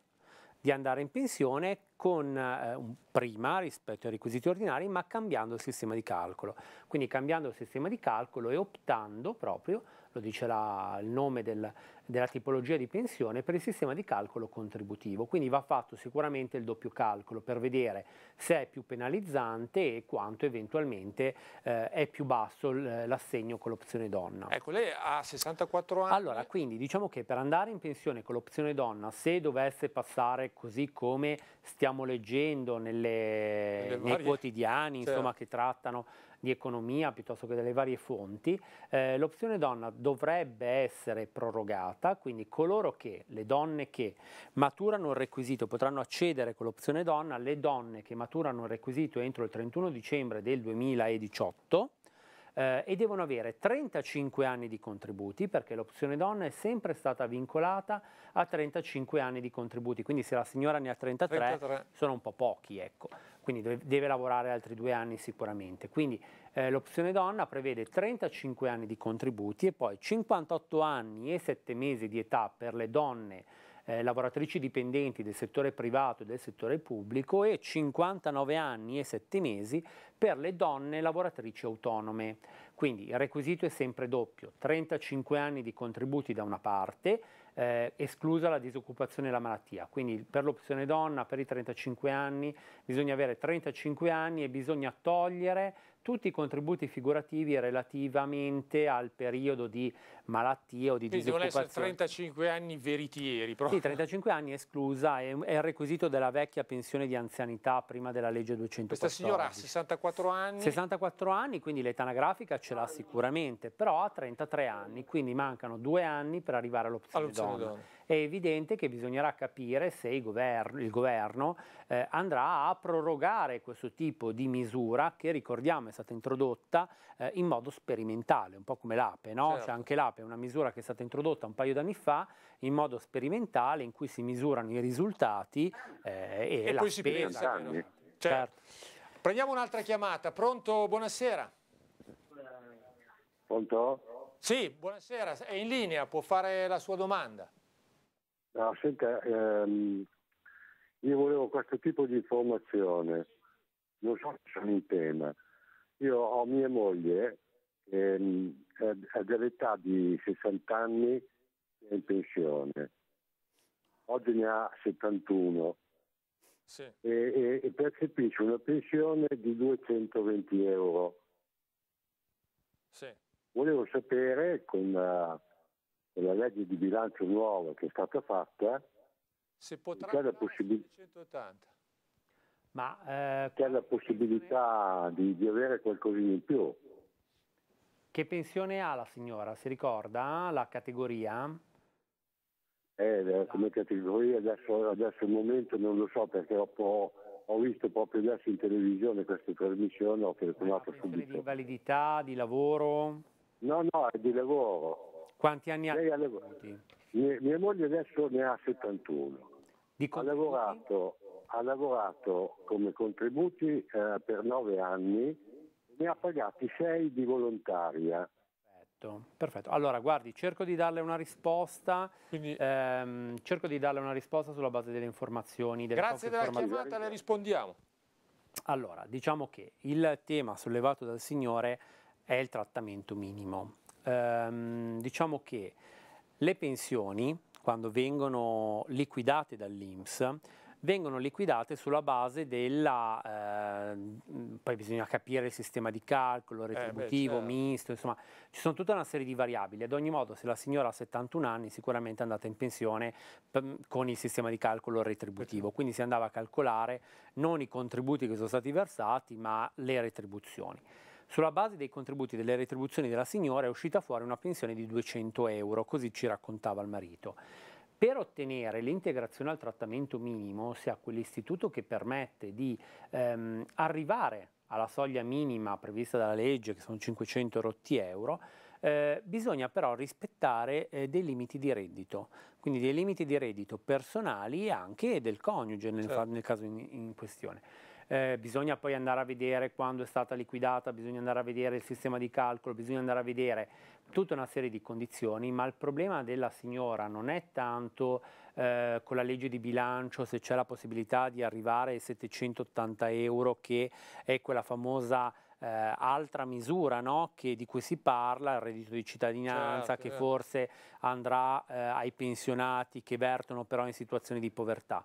di andare in pensione con, eh, prima rispetto ai requisiti ordinari, ma cambiando il sistema di calcolo. Quindi cambiando il sistema di calcolo e optando proprio lo dice la, il nome del, della tipologia di pensione, per il sistema di calcolo contributivo. Quindi va fatto sicuramente il doppio calcolo per vedere se è più penalizzante e quanto eventualmente eh, è più basso l'assegno con l'opzione donna. Ecco, lei ha 64 anni. Allora, quindi diciamo che per andare in pensione con l'opzione donna, se dovesse passare così come stiamo leggendo nelle, nei quotidiani, certo. insomma, che trattano di economia piuttosto che delle varie fonti, eh, l'opzione donna dovrebbe essere prorogata, quindi coloro che, le donne che maturano il requisito potranno accedere con l'opzione donna, le donne che maturano il requisito entro il 31 dicembre del 2018 eh, e devono avere 35 anni di contributi perché l'opzione donna è sempre stata vincolata a 35 anni di contributi, quindi se la signora ne ha 33, 33. sono un po' pochi, ecco quindi deve, lavorare altri due anni sicuramente. Quindi eh, l'opzione donna prevede 35 anni di contributi e poi 58 anni e 7 mesi di età per le donne eh, lavoratrici dipendenti del settore privato e del settore pubblico e 59 anni e 7 mesi per le donne lavoratrici autonome. Quindi il requisito è sempre doppio, 35 anni di contributi da una parte, eh, esclusa la disoccupazione e la malattia. Quindi per l'opzione donna, per i 35 anni, bisogna avere 35 anni e bisogna togliere tutti i contributi figurativi relativamente al periodo di malattia o di Quindi disoccupazione. Quindi devono essere 35 anni veritieri. Proprio. Sì, 35 anni esclusa, è, è, il requisito della vecchia pensione di anzianità prima della legge 214. Questa signora ha 64 anni? 64 anni, quindi l'età anagrafica ce l'ha sicuramente, però ha 33 anni, quindi mancano due anni per arrivare all'opzione donna. donna è evidente che bisognerà capire se governo, il governo eh, andrà a prorogare questo tipo di misura che ricordiamo è stata introdotta eh, in modo sperimentale, un po' come l'APE, no? certo. cioè anche l'APE è una misura che è stata introdotta un paio d'anni fa in modo sperimentale in cui si misurano i risultati eh, e, e, la poi spesa. Si pensa, certo. certo. Prendiamo un'altra chiamata, pronto? Buonasera. Pronto? Sì, buonasera, è in linea, può fare la sua domanda. No, ah, senta, ehm, io volevo questo tipo di informazione, non so se sono in tema. Io ho mia moglie, ehm, è dell'età di 60 anni, è in pensione. Oggi ne ha 71 sì. e, e, e percepisce una pensione di 220 euro. Sì. Volevo sapere con... Uh, e la legge di bilancio nuova che è stata fatta, se potrà c'è la possibilità... Ma, eh, c'è la possibilità di, di avere qualcosina in più. Che pensione ha la signora? Si ricorda la categoria? Eh, eh come categoria adesso, adesso il momento non lo so perché ho, ho, visto proprio adesso in televisione queste trasmissioni, ho telefonato subito. Di invalidità, di lavoro? No, no, è di lavoro. Quanti anni ha? Mia, mia, moglie adesso ne ha 71. Ha lavorato, ha lavorato, come contributi eh, per nove anni, ne ha pagati sei di volontaria. Perfetto, perfetto. Allora, guardi, cerco di darle una risposta. Quindi, ehm, cerco di darle una risposta sulla base delle informazioni. Delle grazie della chiamata, le rispondiamo. Allora, diciamo che il tema sollevato dal signore è il trattamento minimo ehm, diciamo che le pensioni, quando vengono liquidate dall'INPS, vengono liquidate sulla base della... Eh, poi bisogna capire il sistema di calcolo, retributivo, eh beh, certo. misto, insomma, ci sono tutta una serie di variabili. Ad ogni modo, se la signora ha 71 anni, sicuramente è andata in pensione con il sistema di calcolo retributivo, certo. quindi si andava a calcolare non i contributi che sono stati versati, ma le retribuzioni. Sulla base dei contributi e delle retribuzioni della signora è uscita fuori una pensione di 200 euro, così ci raccontava il marito. Per ottenere l'integrazione al trattamento minimo ossia quell'istituto che permette di ehm, arrivare alla soglia minima prevista dalla legge, che sono 500 rotti euro, eh, bisogna però rispettare eh, dei limiti di reddito, quindi dei limiti di reddito personali e anche del coniuge nel, certo. nel caso in, in questione eh, bisogna poi andare a vedere quando è stata liquidata, bisogna andare a vedere il sistema di calcolo, bisogna andare a vedere tutta una serie di condizioni, ma il problema della signora non è tanto eh, con la legge di bilancio se c'è la possibilità di arrivare ai 780 euro che è quella famosa eh, altra misura no? che, di cui si parla, il reddito di cittadinanza certo, che eh. forse andrà eh, ai pensionati che vertono però in situazioni di povertà.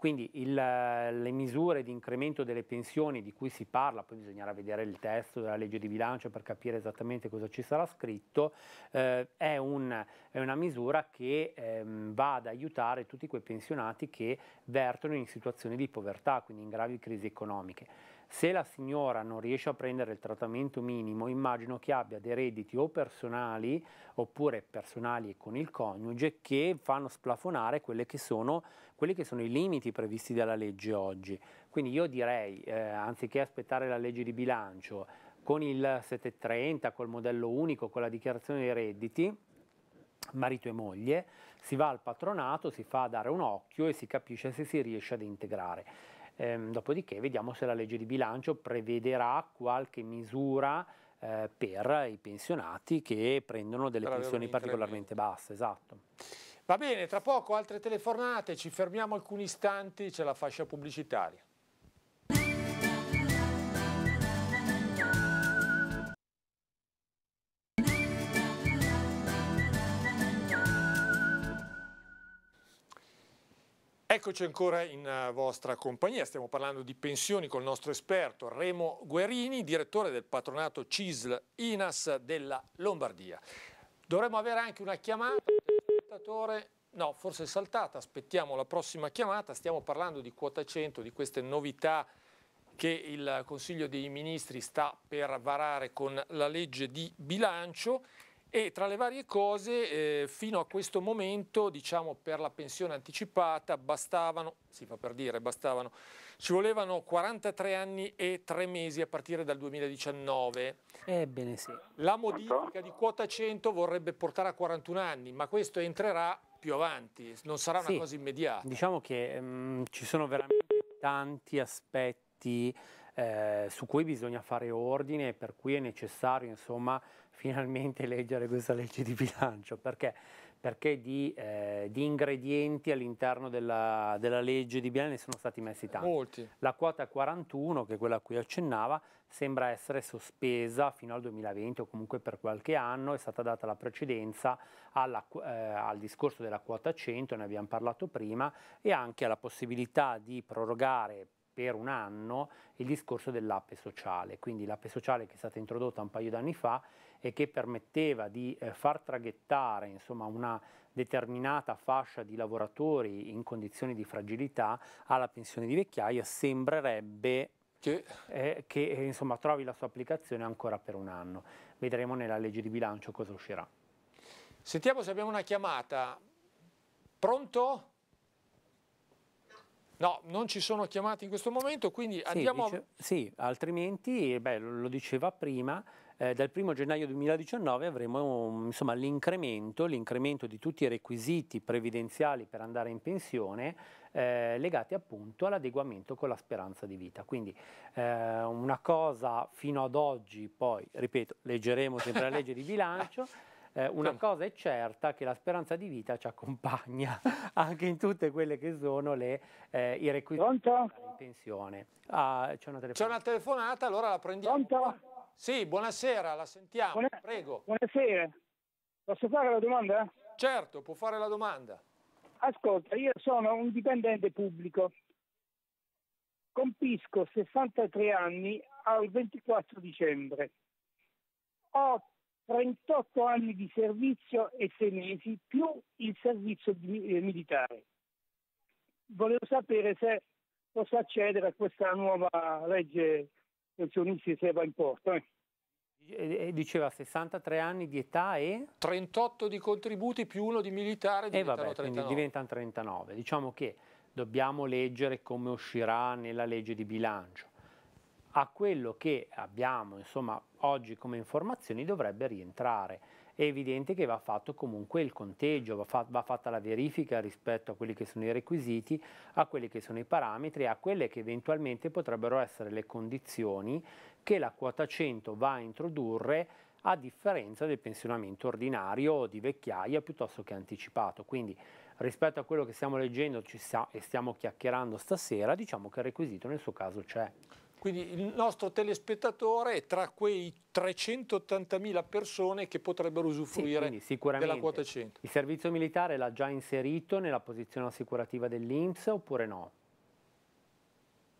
Quindi il, le misure di incremento delle pensioni di cui si parla, poi bisognerà vedere il testo della legge di bilancio per capire esattamente cosa ci sarà scritto, eh, è, un, è, una misura che ehm, va ad aiutare tutti quei pensionati che vertono in situazioni di povertà, quindi in gravi crisi economiche. Se la signora non riesce a prendere il trattamento minimo, immagino che abbia dei redditi o personali oppure personali e con il coniuge che fanno splafonare che sono, quelli che sono i limiti previsti dalla legge oggi. Quindi io direi, eh, anziché aspettare la legge di bilancio, con il 730, col modello unico, con la dichiarazione dei redditi, marito e moglie, si va al patronato, si fa dare un occhio e si capisce se si riesce ad integrare. Ehm, dopodiché vediamo se la legge di bilancio prevederà qualche misura eh, per i pensionati che prendono delle Però pensioni particolarmente basse. Esatto. Va bene, tra poco altre telefonate, ci fermiamo alcuni istanti, c'è la fascia pubblicitaria. Eccoci ancora in eh, vostra compagnia, stiamo parlando di pensioni con il nostro esperto Remo Guerini, direttore del patronato CISL INAS della Lombardia. Dovremmo avere anche una chiamata, spettatore, no, forse è saltata, aspettiamo la prossima chiamata, stiamo parlando di quota 100, di queste novità che il Consiglio dei Ministri sta per varare con la legge di bilancio e tra le varie cose, eh, fino a questo momento, diciamo, per la pensione anticipata bastavano, si fa per dire, bastavano, ci volevano 43 anni e 3 mesi a partire dal 2019. Ebbene sì. La modifica di quota 100 vorrebbe portare a 41 anni, ma questo entrerà più avanti, non sarà una sì, cosa immediata. Diciamo che um, ci sono veramente tanti aspetti eh, su cui bisogna fare ordine, per cui è necessario, insomma, finalmente leggere questa legge di bilancio, perché, perché di, eh, di, ingredienti all'interno della, della, legge di bilancio ne sono stati messi tanti. Molti. La quota 41, che è quella a cui accennava, sembra essere sospesa fino al 2020 o comunque per qualche anno, è stata data la precedenza alla, eh, al discorso della quota 100, ne abbiamo parlato prima, e anche alla possibilità di prorogare per un anno il discorso dell'ape sociale, quindi l'ape sociale che è stata introdotta un paio d'anni fa e che permetteva di eh, far traghettare insomma, una determinata fascia di lavoratori in condizioni di fragilità alla pensione di vecchiaia, sembrerebbe che, eh, che eh, insomma, trovi la sua applicazione ancora per un anno. Vedremo nella legge di bilancio cosa uscirà. Sentiamo se abbiamo una chiamata. Pronto? No, non ci sono chiamate in questo momento, quindi andiamo... Sì, dice, sì altrimenti, beh, lo diceva prima, eh, dal 1 gennaio 2019 avremo insomma, l'incremento, l'incremento, di tutti i requisiti previdenziali per andare in pensione eh, legati appunto all'adeguamento con la speranza di vita. Quindi eh, una cosa fino ad oggi, poi ripeto, leggeremo sempre la legge di bilancio. Eh, una cosa è certa che la speranza di vita ci accompagna anche in tutte quelle che sono le, eh, i requisiti Pronto? pensione. Ah, c'è, una c'è, una telefonata, allora la prendiamo. Pronto? Sì, buonasera, la sentiamo, Buona... prego. Buonasera, posso fare la domanda? Certo, può fare la domanda. Ascolta, io sono un dipendente pubblico, compisco 63 anni al 24 dicembre, ho 38 anni di servizio e 6 mesi più il servizio eh, militare. Volevo sapere se posso accedere a questa nuova legge pensionisti va in porta. Eh. E diceva 63 anni di età e? 38 di contributi più uno di militare e vabbè, 39. diventano 39. Diciamo che dobbiamo leggere come uscirà nella legge di bilancio. A quello che abbiamo insomma, oggi come informazioni dovrebbe rientrare è evidente che va fatto comunque il conteggio, va, fa va, fatta la verifica rispetto a quelli che sono i requisiti, a quelli che sono i parametri, a quelle che eventualmente potrebbero essere le condizioni che la quota 100 va a introdurre a differenza del pensionamento ordinario o di vecchiaia piuttosto che anticipato. Quindi rispetto a quello che stiamo leggendo sta e stiamo chiacchierando stasera, diciamo che il requisito nel suo caso c'è. Quindi il nostro telespettatore è tra quei 380.000 persone che potrebbero usufruire sì, della quota 100. Il servizio militare l'ha già inserito nella posizione assicurativa dell'Inps oppure no?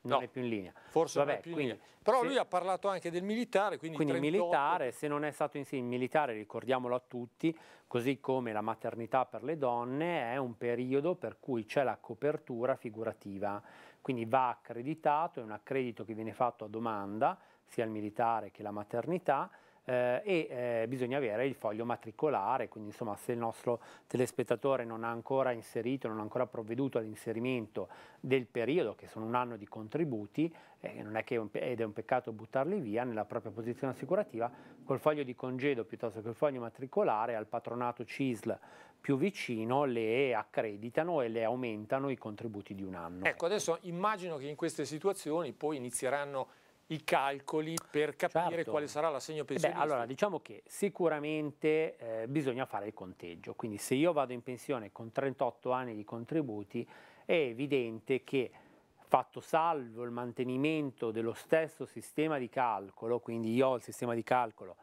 non no, è più in linea. Forse Vabbè, non è più in quindi, linea. Però se, lui ha parlato anche del militare. Quindi, quindi 38... militare, se non è stato in sé militare, ricordiamolo a tutti, così come la maternità per le donne è un periodo per cui c'è la copertura figurativa quindi va accreditato, è un accredito che viene fatto a domanda sia il militare che la maternità eh, e eh, bisogna avere il foglio matricolare, quindi insomma se il nostro telespettatore non ha ancora inserito, non ha ancora provveduto all'inserimento del periodo, che sono un anno di contributi, eh, non è che è un, ed è un peccato buttarli via nella propria posizione assicurativa, col foglio di congedo piuttosto che il foglio matricolare al patronato CISL più vicino le accreditano e le aumentano i contributi di un anno. Ecco, adesso immagino che in queste situazioni poi inizieranno i calcoli per capire certo. quale sarà l'assegno eh pensionistico? Beh, allora, diciamo che sicuramente eh, bisogna fare il conteggio, quindi se io vado in pensione con 38 anni di contributi è evidente che fatto salvo il mantenimento dello stesso sistema di calcolo, quindi io ho il sistema di calcolo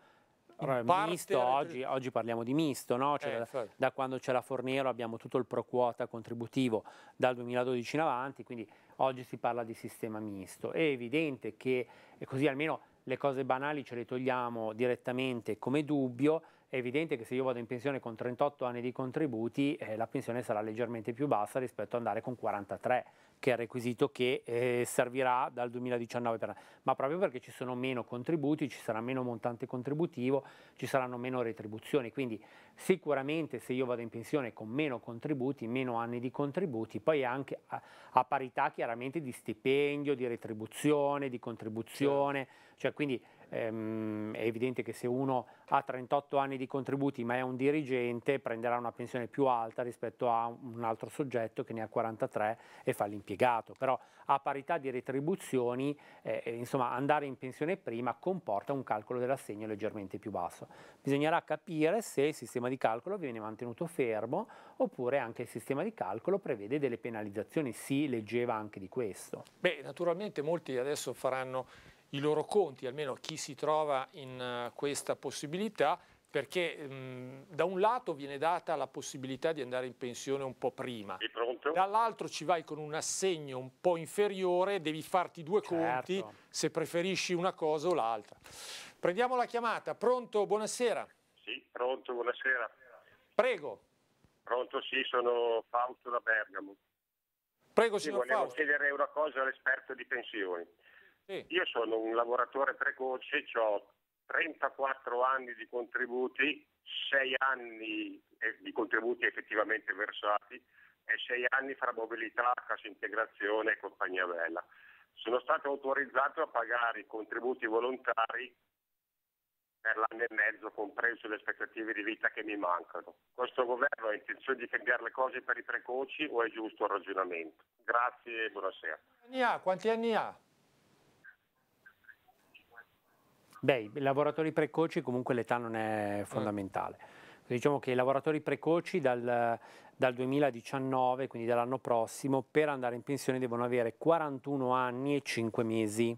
allora, parte... misto, oggi, oggi, parliamo di misto, no? cioè, eh, da, da, quando c'è la Fornero abbiamo tutto il pro quota contributivo dal 2012 in avanti, quindi oggi si parla di sistema misto. È evidente che così almeno le cose banali ce le togliamo direttamente come dubbio, è evidente che se io vado in pensione con 38 anni di contributi eh, la pensione sarà leggermente più bassa rispetto ad andare con 43 che è il requisito che eh, servirà dal 2019 per Ma proprio perché ci sono meno contributi, ci sarà meno montante contributivo, ci saranno meno retribuzioni, quindi sicuramente se io vado in pensione con meno contributi, meno anni di contributi, poi anche a, a parità chiaramente di stipendio, di retribuzione, di contribuzione, certo. cioè quindi ehm, è evidente che se uno ha 38 anni di contributi ma è un dirigente prenderà una pensione più alta rispetto a un altro soggetto che ne ha 43 e fa l'impiegato, però a parità di retribuzioni eh, eh, insomma, andare in pensione prima comporta un calcolo dell'assegno leggermente più basso. Bisognerà capire se il sistema di calcolo viene mantenuto fermo oppure anche il sistema di calcolo prevede delle penalizzazioni, si leggeva anche di questo. Beh, naturalmente molti adesso faranno i loro conti, almeno chi si trova in eh, questa possibilità, perché mh, da un lato viene data la possibilità di andare in pensione un po' prima, dall'altro ci vai con un assegno un po' inferiore, devi farti due certo. conti se preferisci una cosa o l'altra. Prendiamo la chiamata, pronto, buonasera. Sì, pronto, buonasera. Prego. Pronto, sì, sono Fausto da Bergamo. Prego, signor sì, volevo Fausto. chiedere una cosa all'esperto di pensioni. Sì. Io sono un lavoratore precoce, ho 34 anni di contributi, 6 anni eh, di contributi effettivamente versati e 6 anni fra mobilità, cassa integrazione e compagnia bella. Sono stato autorizzato a pagare i contributi volontari per l'anno e mezzo, compreso le aspettative di vita che mi mancano. Questo governo ha intenzione di cambiare le cose per i precoci o è giusto il ragionamento? Grazie e buonasera. Quanti anni ha? Quanti anni ha? Beh, i lavoratori precoci comunque l'età non è eh. fondamentale. Mm. Diciamo che i lavoratori precoci dal, dal 2019, quindi dall'anno prossimo, per andare in pensione devono avere 41 anni e 5 mesi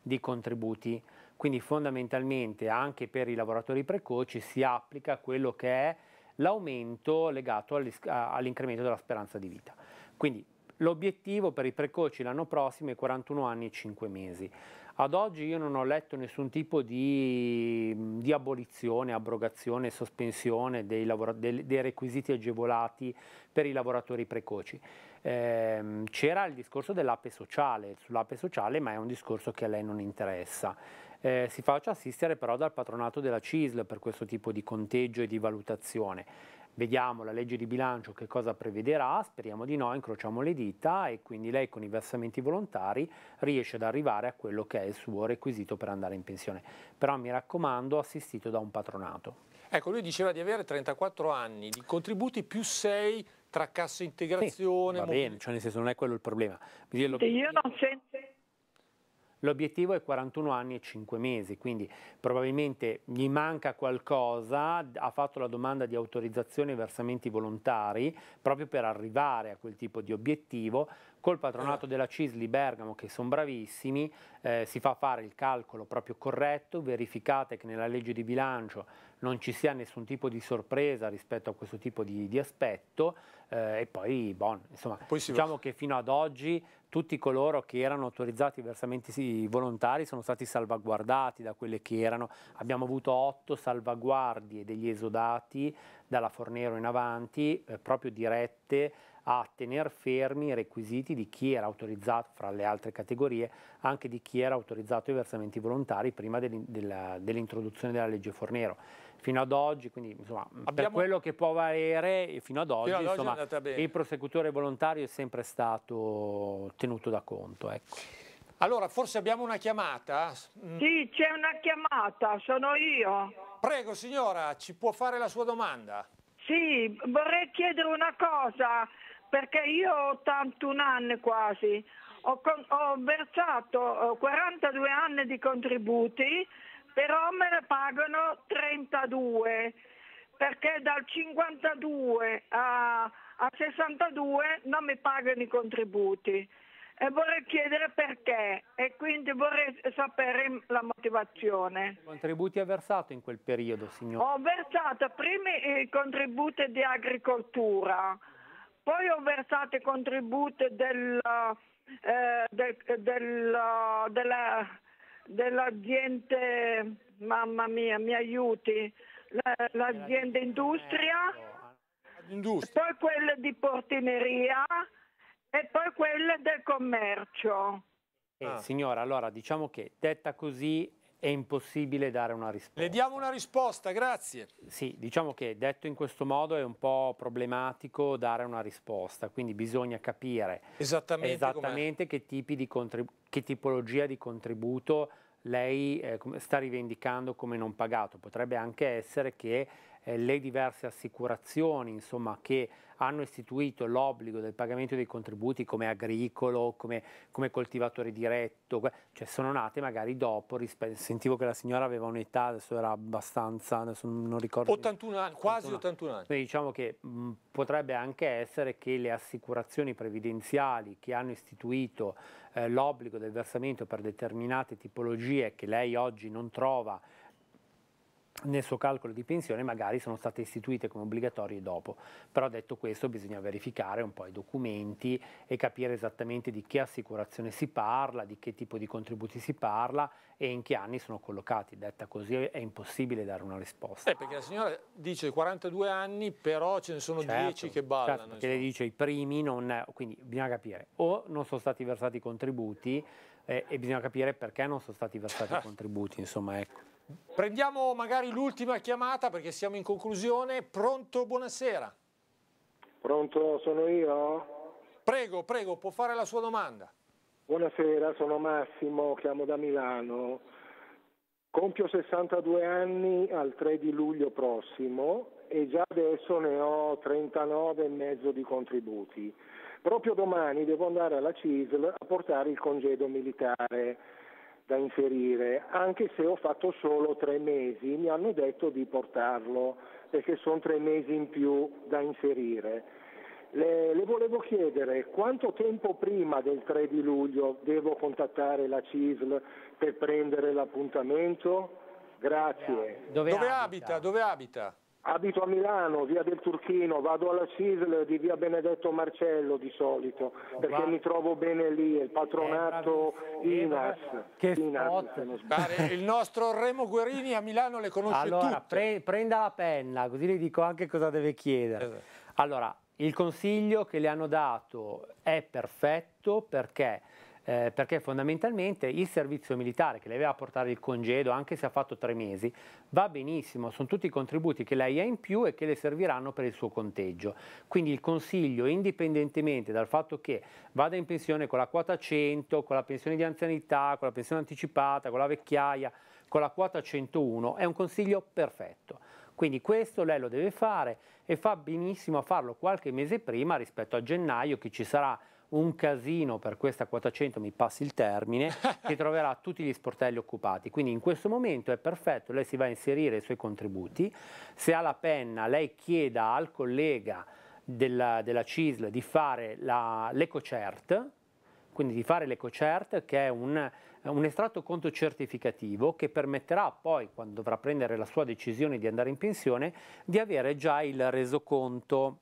di contributi. Quindi fondamentalmente anche per i lavoratori precoci si applica quello che è l'aumento legato all'incremento della speranza di vita. Quindi l'obiettivo per i precoci l'anno prossimo è 41 anni e 5 mesi. Ad oggi io non ho letto nessun tipo di, mm, di abolizione, abrogazione, sospensione dei, dei, dei requisiti agevolati per i lavoratori precoci ehm, c'era il discorso dell'ape sociale, sull'ape sociale ma è un discorso che a lei non interessa. Eh, si faccia assistere però dal patronato della CISL per questo tipo di conteggio e di valutazione. Vediamo la legge di bilancio che cosa prevederà, speriamo di no, incrociamo le dita e quindi lei con i versamenti volontari riesce ad arrivare a quello che è il suo requisito per andare in pensione. Però mi raccomando, assistito da un patronato. Ecco, lui diceva di avere 34 anni di contributi più 6 tra cassa integrazione. Sì, va bene, cioè nel senso non è quello il problema. Io non sento L'obiettivo è 41 anni e 5 mesi, quindi probabilmente gli manca qualcosa, ha fatto la domanda di autorizzazione e versamenti volontari proprio per arrivare a quel tipo di obiettivo, col patronato della Cisli Bergamo che sono bravissimi, eh, si fa fare il calcolo proprio corretto, verificate che nella legge di bilancio non ci sia nessun tipo di sorpresa rispetto a questo tipo di, di aspetto eh, e poi, bon, insomma, poi diciamo va. che fino ad oggi tutti coloro che erano autorizzati i versamenti volontari sono stati salvaguardati da quelle che erano, abbiamo avuto otto salvaguardie degli esodati dalla Fornero in avanti, eh, proprio dirette a tenere fermi i requisiti di chi era autorizzato, fra le altre categorie, anche di chi era autorizzato ai versamenti volontari prima dell'introduzione della legge Fornero. Fino ad oggi, quindi insomma, Abbiamo... per quello che può valere, fino ad oggi, fino ad oggi insomma, il prosecutore volontario è sempre stato tenuto da conto. Ecco. Allora, forse abbiamo una chiamata? Mm. Sì, c'è una chiamata, sono io. Prego signora, ci può fare la sua domanda? Sì, vorrei chiedere una cosa perché io ho 81 anni quasi, ho, con, ho versato 42 eh, anni di contributi, però me ne pagano 32 perché dal 52 a, a, 62 non mi pagano i contributi e vorrei chiedere perché e quindi vorrei sapere la motivazione. Contributi ha versato in quel periodo, signora? Ho versato prima i contributi di agricoltura, poi ho versato i contributi del, eh, del, del, della, dell'azienda, mamma mia, mi aiuti, l'azienda industria, poi quelle di portineria e poi quelle del commercio. Eh, ah. Signora, allora diciamo che detta così è impossibile dare una risposta. Le diamo una risposta, grazie. Sì, diciamo che detto in questo modo è un po' problematico dare una risposta, quindi bisogna capire esattamente, esattamente che, tipi di che tipologia di contributo lei eh, sta rivendicando come non pagato. Potrebbe anche essere che eh, le diverse assicurazioni insomma, che hanno istituito l'obbligo del pagamento dei contributi come agricolo, come, come coltivatore diretto, cioè sono nate magari dopo, sentivo che la signora aveva un'età, adesso era abbastanza, adesso non ricordo. 81 anni, quasi 81 anni. Quindi diciamo che mh, potrebbe anche essere che le assicurazioni previdenziali che hanno istituito eh, l'obbligo del versamento per determinate tipologie che lei oggi non trova nel suo calcolo di pensione magari sono state istituite come obbligatorie dopo. Però detto questo bisogna verificare un po' i documenti e capire esattamente di che assicurazione si parla, di che tipo di contributi si parla e in che anni sono collocati. Detta così è impossibile dare una risposta. Eh, perché la signora dice 42 anni, però ce ne sono certo, 10 che ballano. Certo, perché le dice i primi non... Quindi bisogna capire o non sono stati versati i contributi eh, e bisogna capire perché non sono stati versati i contributi, insomma ecco. Prendiamo magari l'ultima chiamata perché siamo in conclusione. Pronto, buonasera. Pronto, sono io? Prego, prego, può fare la sua domanda. Buonasera, sono Massimo, chiamo da Milano. Compio 62 anni al 3 di luglio prossimo e già adesso ne ho 39 e mezzo di contributi. Proprio domani devo andare alla CISL a portare il congedo militare da inserire, anche se ho fatto solo tre mesi, mi hanno detto di portarlo perché sono tre mesi in più da inserire. Le, le, volevo chiedere quanto tempo prima del 3 di luglio devo contattare la CISL per prendere l'appuntamento? Grazie. Dove, Dove abita? Dove abita? abito a Milano, via del Turchino, vado alla CISL di via Benedetto Marcello di solito, perché Va. mi trovo bene lì, il patronato eh, eh Inas. Che Inas, Beh, il nostro Remo Guerini a Milano le conosce allora, tutte. Pre prenda la penna, così le dico anche cosa deve chiedere. Esatto. Allora, il consiglio che le hanno dato è perfetto perché eh, perché fondamentalmente il servizio militare che le aveva a portare il congedo, anche se ha fatto tre mesi, va benissimo, sono tutti i contributi che lei ha in più e che le serviranno per il suo conteggio. Quindi il consiglio, indipendentemente dal fatto che vada in pensione con la quota 100, con la pensione di anzianità, con la pensione anticipata, con la vecchiaia, con la quota 101, è un consiglio perfetto. Quindi questo lei lo deve fare e fa benissimo a farlo qualche mese prima rispetto a gennaio che ci sarà un casino per questa quota 100, mi passi il termine, che troverà tutti gli sportelli occupati. Quindi in questo momento è perfetto, lei si va a inserire i suoi contributi, se ha la penna lei chieda al collega della, della CISL di fare l'EcoCert, quindi di fare l'EcoCert che è un, un estratto conto certificativo che permetterà poi, quando dovrà prendere la sua decisione di andare in pensione, di avere già il resoconto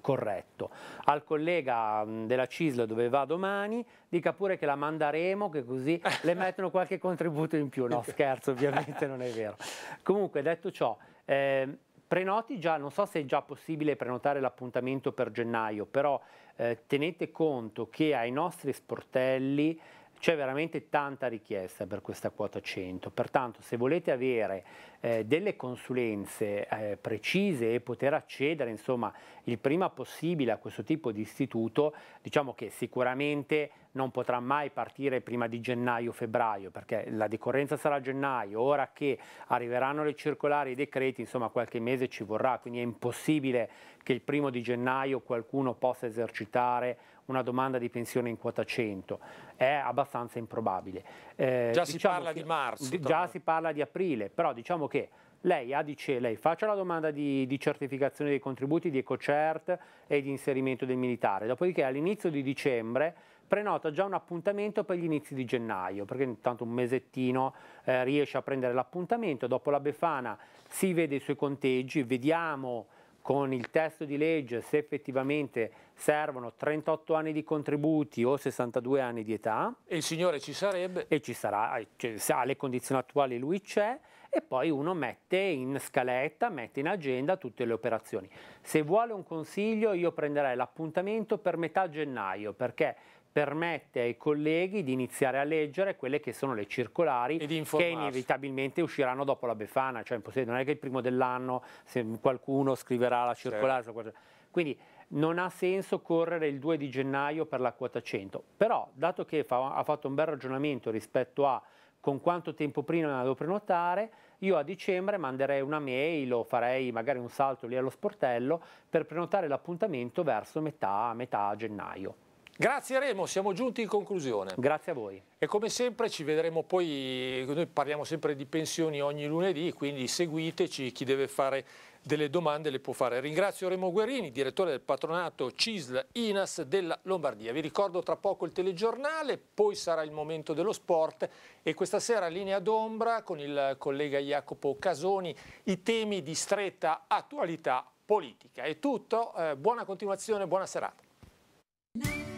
corretto. Al collega mm, della CISL dove va domani dica pure che la manderemo, che così le mettono qualche contributo in più. No, scherzo, ovviamente non è vero. Comunque, detto ciò, eh, prenoti già, non so se è già possibile prenotare l'appuntamento per gennaio, però eh, tenete conto che ai nostri sportelli c'è veramente tanta richiesta per questa quota 100, pertanto se volete avere eh, delle consulenze eh, precise e poter accedere insomma, il prima possibile a questo tipo di istituto, diciamo che sicuramente non potrà mai partire prima di gennaio-febbraio, perché la decorrenza sarà a gennaio, ora che arriveranno le circolari e i decreti, insomma qualche mese ci vorrà, quindi è impossibile che il primo di gennaio qualcuno possa esercitare una domanda di pensione in quota 100 è abbastanza improbabile. Eh, già diciamo si parla che, di marzo. Di, già si parla di aprile, però diciamo che lei, ADC, lei faccia la domanda di, di, certificazione dei contributi di EcoCert e di inserimento del militare, dopodiché all'inizio di dicembre prenota già un appuntamento per gli inizi di gennaio, perché intanto un mesettino eh, riesce a prendere l'appuntamento, dopo la Befana si vede i suoi conteggi, vediamo con il testo di legge se effettivamente servono 38 anni di contributi o 62 anni di età. E il signore ci sarebbe? E ci sarà, eh, cioè, se condizioni attuali lui c'è e poi uno mette in scaletta, mette in agenda tutte le operazioni. Se vuole un consiglio io prenderei l'appuntamento per metà gennaio perché permette ai colleghi di iniziare a leggere quelle che sono le circolari che inevitabilmente usciranno dopo la Befana, cioè non è che il primo dell'anno qualcuno scriverà la circolare. Certo. Quindi non ha senso correre il 2 di gennaio per la quota 100, però dato che fa, ha fatto un bel ragionamento rispetto a con quanto tempo prima devo prenotare, io a dicembre manderei una mail o farei magari un salto lì allo sportello per prenotare l'appuntamento verso metà, metà gennaio. Grazie Remo, siamo giunti in conclusione. Grazie a voi. E come sempre ci vedremo poi, noi parliamo sempre di pensioni ogni lunedì, quindi seguiteci, chi deve fare delle domande le può fare. Ringrazio Remo Guerini, direttore del patronato CISL INAS della Lombardia. Vi ricordo tra poco il telegiornale, poi sarà il momento dello sport e questa sera linea d'ombra con il collega Jacopo Casoni i temi di stretta attualità politica. È tutto, eh, buona continuazione, buona serata.